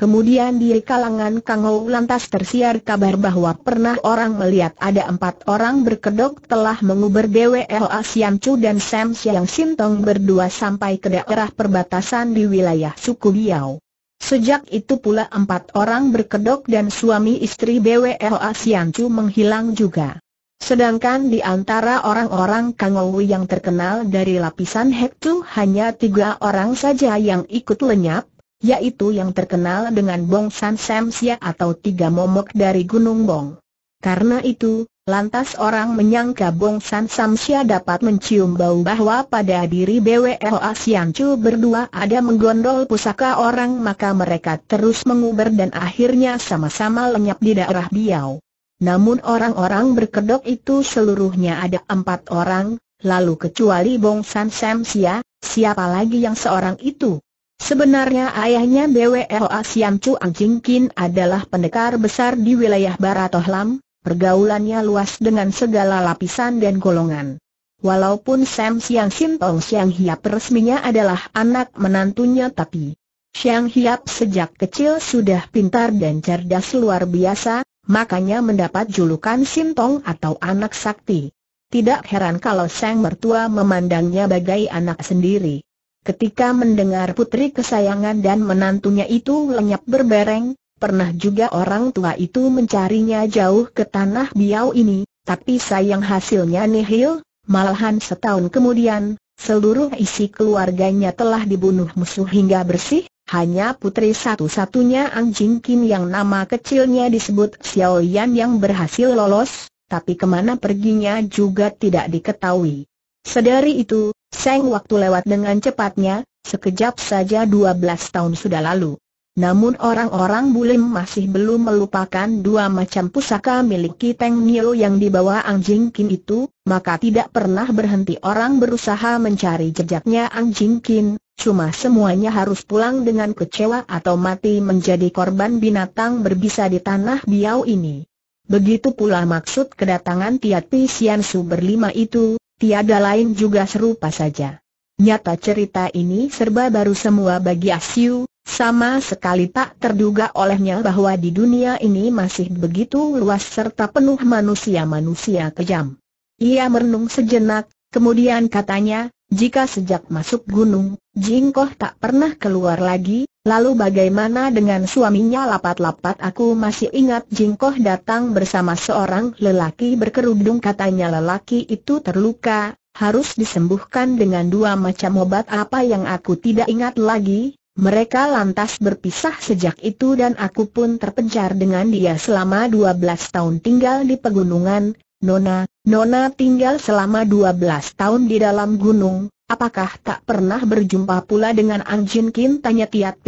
Kemudian di kalangan Kang lantas tersiar kabar bahwa pernah orang melihat ada empat orang berkedok telah menguber DWLA Siam Chu dan Sam Siang Sintong berdua sampai ke daerah perbatasan di wilayah suku Biao. Sejak itu pula empat orang berkedok dan suami istri BWLA Siam Chu menghilang juga. Sedangkan di antara orang-orang Kang yang terkenal dari lapisan Hektu hanya tiga orang saja yang ikut lenyap, yaitu yang terkenal dengan Bong San Sam Sia atau tiga momok dari Gunung Bong. Karena itu, lantas orang menyangka Bong San Sam Sia dapat mencium bau bahwa pada diri BWO Asian Chu berdua ada menggondol pusaka orang maka mereka terus menguber dan akhirnya sama-sama lenyap di daerah Biau. Namun orang-orang berkedok itu seluruhnya ada empat orang, lalu kecuali Bong San Sam Sia, siapa lagi yang seorang itu? Sebenarnya ayahnya BWL Siam Chu Ang Kin adalah pendekar besar di wilayah Barat Baratohlam, pergaulannya luas dengan segala lapisan dan golongan. Walaupun Sam Siang Sim Tong Siang Hiap resminya adalah anak menantunya tapi Siang Hiap sejak kecil sudah pintar dan cerdas luar biasa, makanya mendapat julukan Sim Tong atau anak sakti. Tidak heran kalau sang mertua memandangnya bagai anak sendiri. Ketika mendengar putri kesayangan dan menantunya itu lenyap berbareng, pernah juga orang tua itu mencarinya jauh ke tanah biau ini, tapi sayang hasilnya nihil, malahan setahun kemudian, seluruh isi keluarganya telah dibunuh musuh hingga bersih, hanya putri satu-satunya Jing Kim yang nama kecilnya disebut Xiao Yan yang berhasil lolos, tapi kemana perginya juga tidak diketahui. Sedari itu, Seng waktu lewat dengan cepatnya, sekejap saja 12 tahun sudah lalu. Namun orang-orang Bulim masih belum melupakan dua macam pusaka milik Kiteng Nio yang dibawa anjing Kin itu, maka tidak pernah berhenti orang berusaha mencari jejaknya anjing Kin, cuma semuanya harus pulang dengan kecewa atau mati menjadi korban binatang berbisa di tanah biau ini. Begitu pula maksud kedatangan Tiat Pi Su berlima itu, tiada lain juga serupa saja. Nyata cerita ini serba baru semua bagi Asyu, sama sekali tak terduga olehnya bahwa di dunia ini masih begitu luas serta penuh manusia-manusia kejam. Ia merenung sejenak, kemudian katanya, jika sejak masuk gunung, Jingkoh tak pernah keluar lagi, lalu bagaimana dengan suaminya lapat-lapat aku masih ingat Jingkoh datang bersama seorang lelaki berkerudung katanya lelaki itu terluka, harus disembuhkan dengan dua macam obat apa yang aku tidak ingat lagi, mereka lantas berpisah sejak itu dan aku pun terpencar dengan dia selama 12 tahun tinggal di pegunungan, Nona, Nona tinggal selama 12 tahun di dalam gunung, apakah tak pernah berjumpa pula dengan Ang Jin Kin? Tanya Tiat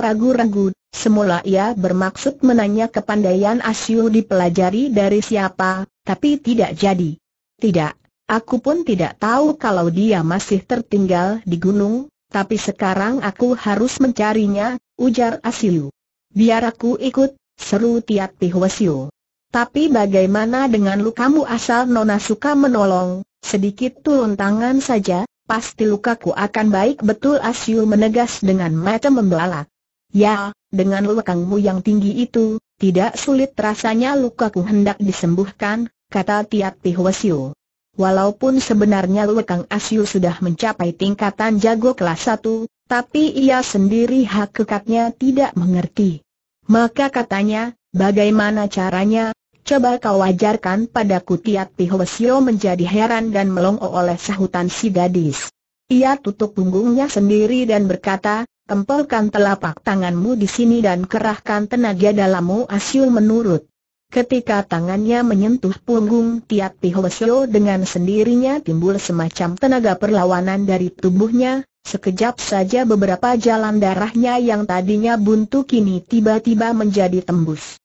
ragu-ragu, semula ia bermaksud menanya kepandaian Asyu dipelajari dari siapa, tapi tidak jadi. Tidak, aku pun tidak tahu kalau dia masih tertinggal di gunung, tapi sekarang aku harus mencarinya, ujar Asyu. Biar aku ikut, seru Tiat Pihwesio. Tapi bagaimana dengan lukamu asal Nona suka menolong, sedikit turun tangan saja, pasti lukaku akan baik betul Asyu menegas dengan mata membelalak. Ya, dengan lukamu yang tinggi itu, tidak sulit rasanya lukaku hendak disembuhkan, kata Tiat Pihwasyu. Walaupun sebenarnya lekang Asyu sudah mencapai tingkatan jago kelas 1, tapi ia sendiri hak kekatnya tidak mengerti. Maka katanya, bagaimana caranya, Coba kau ajarkan padaku Tiat Pihwesio menjadi heran dan melongo oleh sahutan si gadis. Ia tutup punggungnya sendiri dan berkata, tempelkan telapak tanganmu di sini dan kerahkan tenaga dalammu asyul menurut. Ketika tangannya menyentuh punggung Tiat Pihwesio dengan sendirinya timbul semacam tenaga perlawanan dari tubuhnya, sekejap saja beberapa jalan darahnya yang tadinya buntu kini tiba-tiba menjadi tembus.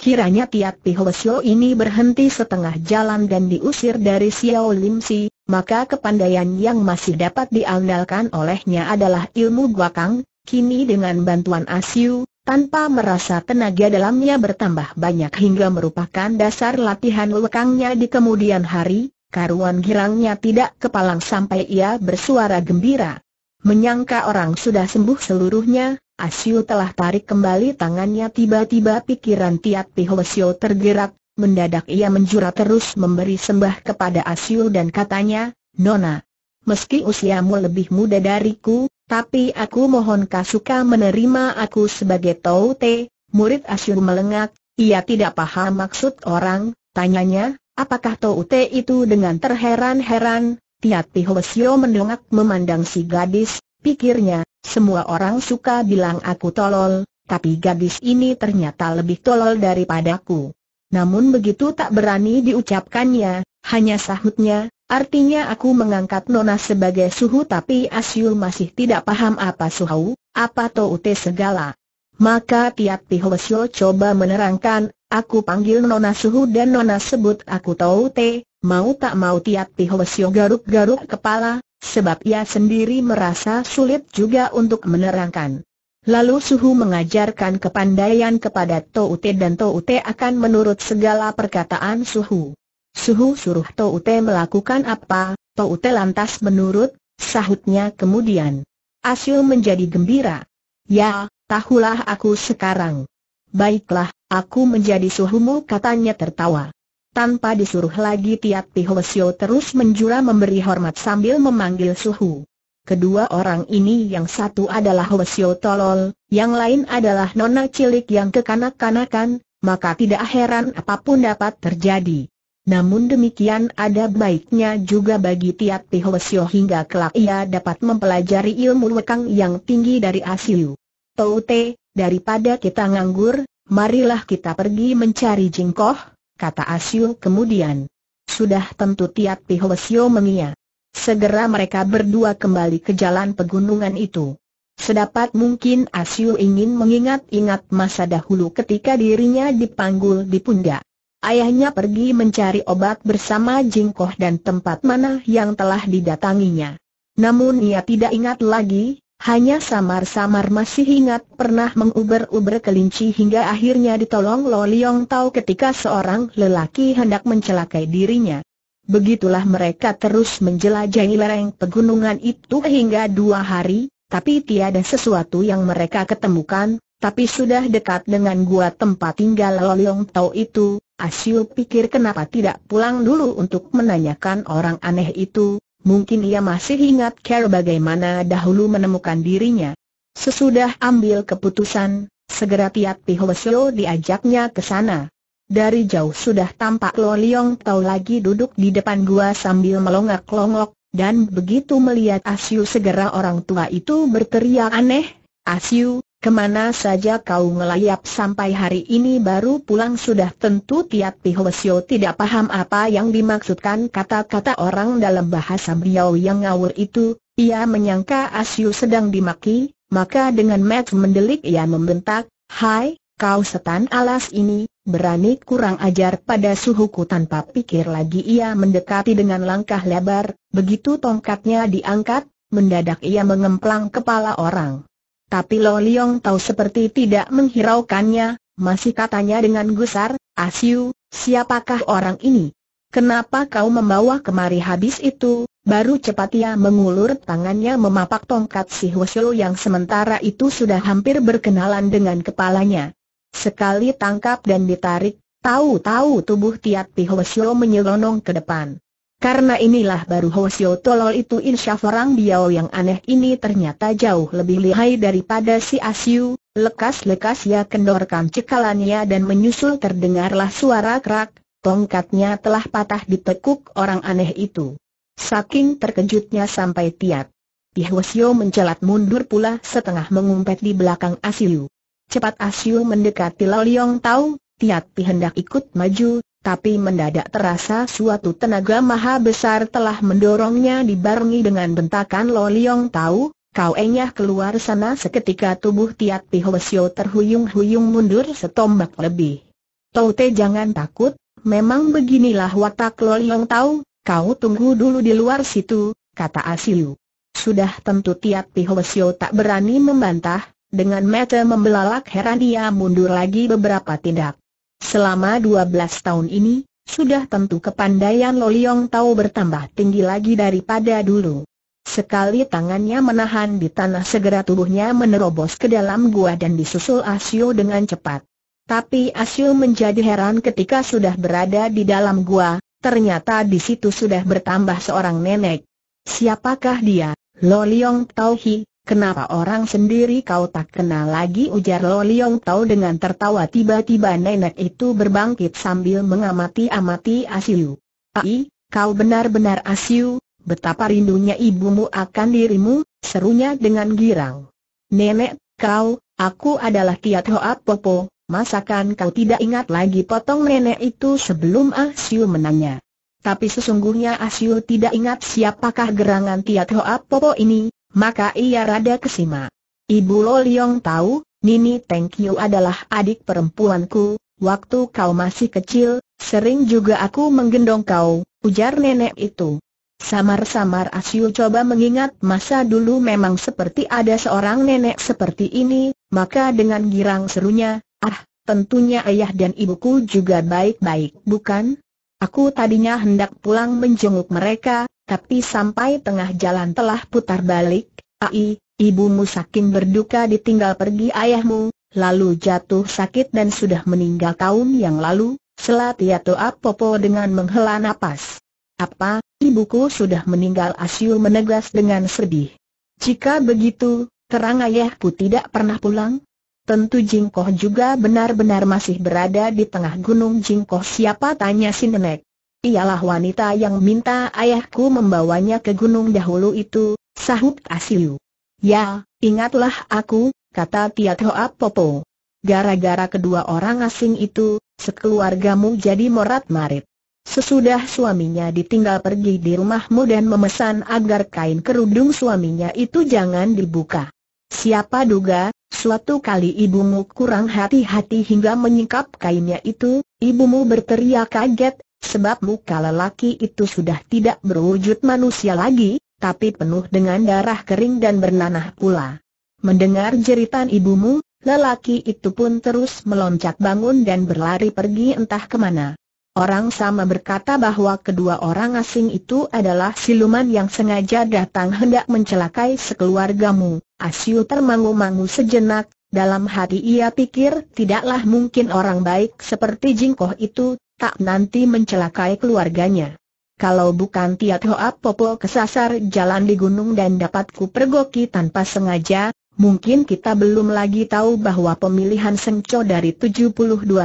Kiranya Tiat Pihlasio ini berhenti setengah jalan dan diusir dari Xiao Lim Si, maka kepandaian yang masih dapat diandalkan olehnya adalah ilmu guakang, kini dengan bantuan Asiu, tanpa merasa tenaga dalamnya bertambah banyak hingga merupakan dasar latihan lekangnya di kemudian hari, karuan girangnya tidak kepalang sampai ia bersuara gembira. Menyangka orang sudah sembuh seluruhnya, Asio telah tarik kembali tangannya tiba-tiba pikiran Tiat Pihwasio tergerak, mendadak ia menjura terus memberi sembah kepada Asio dan katanya, Nona, meski usiamu lebih muda dariku, tapi aku mohon kasuka menerima aku sebagai tau te murid Asio melengak, ia tidak paham maksud orang, tanyanya, apakah tau te itu dengan terheran-heran, Tiat Pihwasio mendongak memandang si gadis, pikirnya, semua orang suka bilang aku tolol, tapi gadis ini ternyata lebih tolol daripadaku. Namun begitu tak berani diucapkannya, hanya sahutnya, artinya aku mengangkat Nona sebagai suhu tapi Asyul masih tidak paham apa suhu, apa toute segala. Maka tiap Pihoesyo coba menerangkan, aku panggil Nona Suhu dan Nona sebut aku Toute, mau tak mau tiap Pihoesyo garuk-garuk kepala, sebab ia sendiri merasa sulit juga untuk menerangkan. Lalu Suhu mengajarkan kepandaian kepada Toute dan Toute akan menurut segala perkataan Suhu. Suhu suruh Toute melakukan apa, Toute lantas menurut, sahutnya kemudian. Asyul menjadi gembira. Ya, tahulah aku sekarang. Baiklah, aku menjadi suhumu katanya tertawa. Tanpa disuruh lagi Tiat Pihosio terus menjura memberi hormat sambil memanggil suhu. Kedua orang ini yang satu adalah Hosio Tolol, yang lain adalah Nona Cilik yang kekanak-kanakan, maka tidak heran apapun dapat terjadi. Namun demikian ada baiknya juga bagi Tiat Pihosio hingga kelak ia dapat mempelajari ilmu wekang yang tinggi dari Asiu. Toute, daripada kita nganggur, marilah kita pergi mencari jingkoh, kata Asyu kemudian. Sudah tentu tiap Pihwesio mengia. Segera mereka berdua kembali ke jalan pegunungan itu. Sedapat mungkin Asyu ingin mengingat-ingat masa dahulu ketika dirinya dipanggul di pundak. Ayahnya pergi mencari obat bersama Jingkoh dan tempat mana yang telah didatanginya. Namun ia tidak ingat lagi, hanya samar-samar masih ingat pernah menguber-uber kelinci hingga akhirnya ditolong Lo Liong Tau ketika seorang lelaki hendak mencelakai dirinya. Begitulah mereka terus menjelajahi lereng pegunungan itu hingga dua hari, tapi tiada sesuatu yang mereka ketemukan, tapi sudah dekat dengan gua tempat tinggal Lo Liong Tau itu, Asyul pikir kenapa tidak pulang dulu untuk menanyakan orang aneh itu, mungkin ia masih ingat cara bagaimana dahulu menemukan dirinya. Sesudah ambil keputusan, segera Tiat Pihwesio diajaknya ke sana. Dari jauh sudah tampak Lo Liong Tau lagi duduk di depan gua sambil melongak-longok, dan begitu melihat Asyu segera orang tua itu berteriak aneh, Asyu, Kemana saja kau ngelayap sampai hari ini baru pulang sudah tentu Tiat pihosio tidak paham apa yang dimaksudkan kata-kata orang dalam bahasa beliau yang ngawur itu, ia menyangka Asyu sedang dimaki, maka dengan mat mendelik ia membentak, Hai, kau setan alas ini, berani kurang ajar pada suhuku tanpa pikir lagi ia mendekati dengan langkah lebar, begitu tongkatnya diangkat, mendadak ia mengemplang kepala orang. Tapi Lo Liong tahu seperti tidak menghiraukannya, masih katanya dengan gusar, Asiu, siapakah orang ini? Kenapa kau membawa kemari habis itu? Baru cepat ia mengulur tangannya memapak tongkat si Huosyo yang sementara itu sudah hampir berkenalan dengan kepalanya. Sekali tangkap dan ditarik, tahu-tahu tubuh Tiat Pi menyelonong ke depan. Karena inilah baru Hosio Tolol itu insya orang Biao yang aneh ini ternyata jauh lebih lihai daripada si Asyu, lekas-lekas ia kendorkan cekalannya dan menyusul terdengarlah suara kerak, tongkatnya telah patah ditekuk orang aneh itu. Saking terkejutnya sampai tiat. Hosio mencelat mundur pula setengah mengumpet di belakang Asyu. Cepat Asyu mendekati Loliong Tau tiat pihendak ikut maju, tapi mendadak terasa suatu tenaga maha besar telah mendorongnya dibarengi dengan bentakan Lo Liong Tau, kau enyah keluar sana seketika tubuh Tiat Pihosio terhuyung-huyung mundur setombak lebih. Tau Te jangan takut, memang beginilah watak Lo Liong Tau, kau tunggu dulu di luar situ, kata Asilu. Sudah tentu Tiat Pihosio tak berani membantah, dengan mata membelalak heran ia mundur lagi beberapa tindak. Selama 12 tahun ini, sudah tentu kepandaian Loliong Tau bertambah tinggi lagi daripada dulu. Sekali tangannya menahan di tanah segera tubuhnya menerobos ke dalam gua dan disusul Asyo dengan cepat. Tapi Asyo menjadi heran ketika sudah berada di dalam gua, ternyata di situ sudah bertambah seorang nenek. Siapakah dia? Loliong Hi, Kenapa orang sendiri kau tak kenal lagi ujar Lo Liong Tau dengan tertawa tiba-tiba nenek itu berbangkit sambil mengamati-amati Asiu. Ai, kau benar-benar Asiu, betapa rindunya ibumu akan dirimu, serunya dengan girang. Nenek, kau, aku adalah Tiat Hoa Popo, masakan kau tidak ingat lagi potong nenek itu sebelum Asiu menanya. Tapi sesungguhnya Asiu tidak ingat siapakah gerangan Tiat Hoa Popo ini, maka ia rada kesima. Ibu Lo Liong tahu, Nini Teng Kiu adalah adik perempuanku, waktu kau masih kecil, sering juga aku menggendong kau, ujar nenek itu. Samar-samar Asyu coba mengingat masa dulu memang seperti ada seorang nenek seperti ini, maka dengan girang serunya, ah, tentunya ayah dan ibuku juga baik-baik, bukan? Aku tadinya hendak pulang menjenguk mereka, tapi sampai tengah jalan telah putar balik, ai, ibumu saking berduka ditinggal pergi ayahmu, lalu jatuh sakit dan sudah meninggal tahun yang lalu, selatiato ya apopo dengan menghela napas. Apa, ibuku sudah meninggal asyul menegas dengan sedih. Jika begitu, terang ayahku tidak pernah pulang? Tentu Jingkoh juga benar-benar masih berada di tengah gunung Jingkoh siapa tanya si nenek ialah wanita yang minta ayahku membawanya ke gunung dahulu itu, sahut Asiu. Ya, ingatlah aku, kata Tiat Hoa Popo. Gara-gara kedua orang asing itu, sekeluargamu jadi morat-marit. Sesudah suaminya ditinggal pergi di rumahmu dan memesan agar kain kerudung suaminya itu jangan dibuka. Siapa duga, suatu kali ibumu kurang hati-hati hingga menyingkap kainnya itu, ibumu berteriak kaget, Sebab muka lelaki itu sudah tidak berwujud manusia lagi, tapi penuh dengan darah kering dan bernanah pula. Mendengar jeritan ibumu, lelaki itu pun terus meloncat bangun dan berlari pergi entah kemana. Orang sama berkata bahwa kedua orang asing itu adalah siluman yang sengaja datang hendak mencelakai sekeluargamu. Asyu termangu-mangu sejenak, dalam hati ia pikir tidaklah mungkin orang baik seperti Jingkoh itu tak nanti mencelakai keluarganya. Kalau bukan Tiat Hoa Popo kesasar jalan di gunung dan dapat pergoki tanpa sengaja, mungkin kita belum lagi tahu bahwa pemilihan Sengco dari 72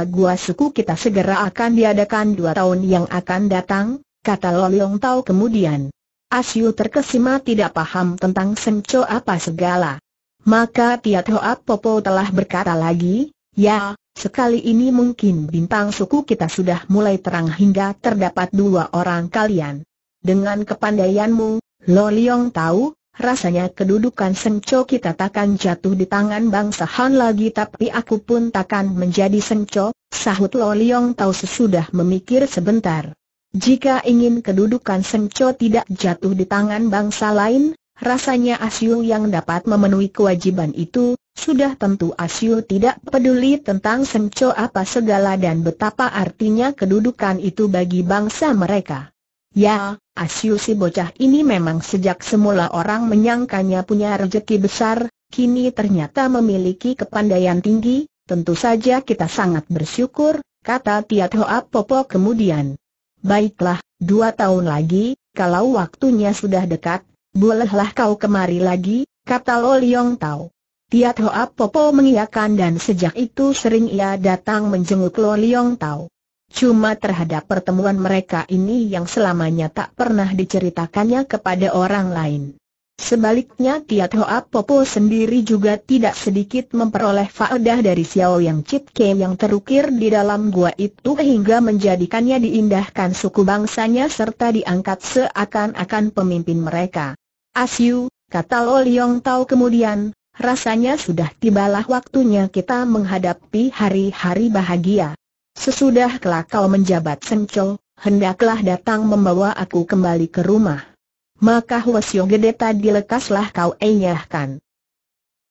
gua suku kita segera akan diadakan dua tahun yang akan datang, kata Loliong Tau kemudian. Asyu terkesima tidak paham tentang Sengco apa segala. Maka Tiat Hoa Popo telah berkata lagi, Ya, Sekali ini mungkin bintang suku kita sudah mulai terang hingga terdapat dua orang kalian. Dengan kepandaianmu, Lo Liong tahu, rasanya kedudukan senco kita takkan jatuh di tangan bangsa Han lagi tapi aku pun takkan menjadi senco, sahut Lo Liong tahu sesudah memikir sebentar. Jika ingin kedudukan senco tidak jatuh di tangan bangsa lain, rasanya Asyu yang dapat memenuhi kewajiban itu, sudah tentu Asyu tidak peduli tentang semco apa segala dan betapa artinya kedudukan itu bagi bangsa mereka. Ya, Asyu si bocah ini memang sejak semula orang menyangkanya punya rezeki besar, kini ternyata memiliki kepandaian tinggi, tentu saja kita sangat bersyukur, kata Tiat Hoa Popo kemudian. Baiklah, dua tahun lagi, kalau waktunya sudah dekat, bolehlah kau kemari lagi, kata Lo Liong Tao. Tiat Hoa Popo mengiakan dan sejak itu sering ia datang menjenguk Lo Liong Tao. Cuma terhadap pertemuan mereka ini yang selamanya tak pernah diceritakannya kepada orang lain. Sebaliknya Tiat Hoa Popo sendiri juga tidak sedikit memperoleh faedah dari Xiao Yang Chit Ke yang terukir di dalam gua itu hingga menjadikannya diindahkan suku bangsanya serta diangkat seakan-akan pemimpin mereka. Asyu, kata Lo Liong Tao kemudian, Rasanya sudah tibalah waktunya kita menghadapi hari-hari bahagia. Sesudah kelak kau menjabat sencol, hendaklah datang membawa aku kembali ke rumah. Maka Hwasyo Gede tadi lekaslah kau enyahkan. Eh,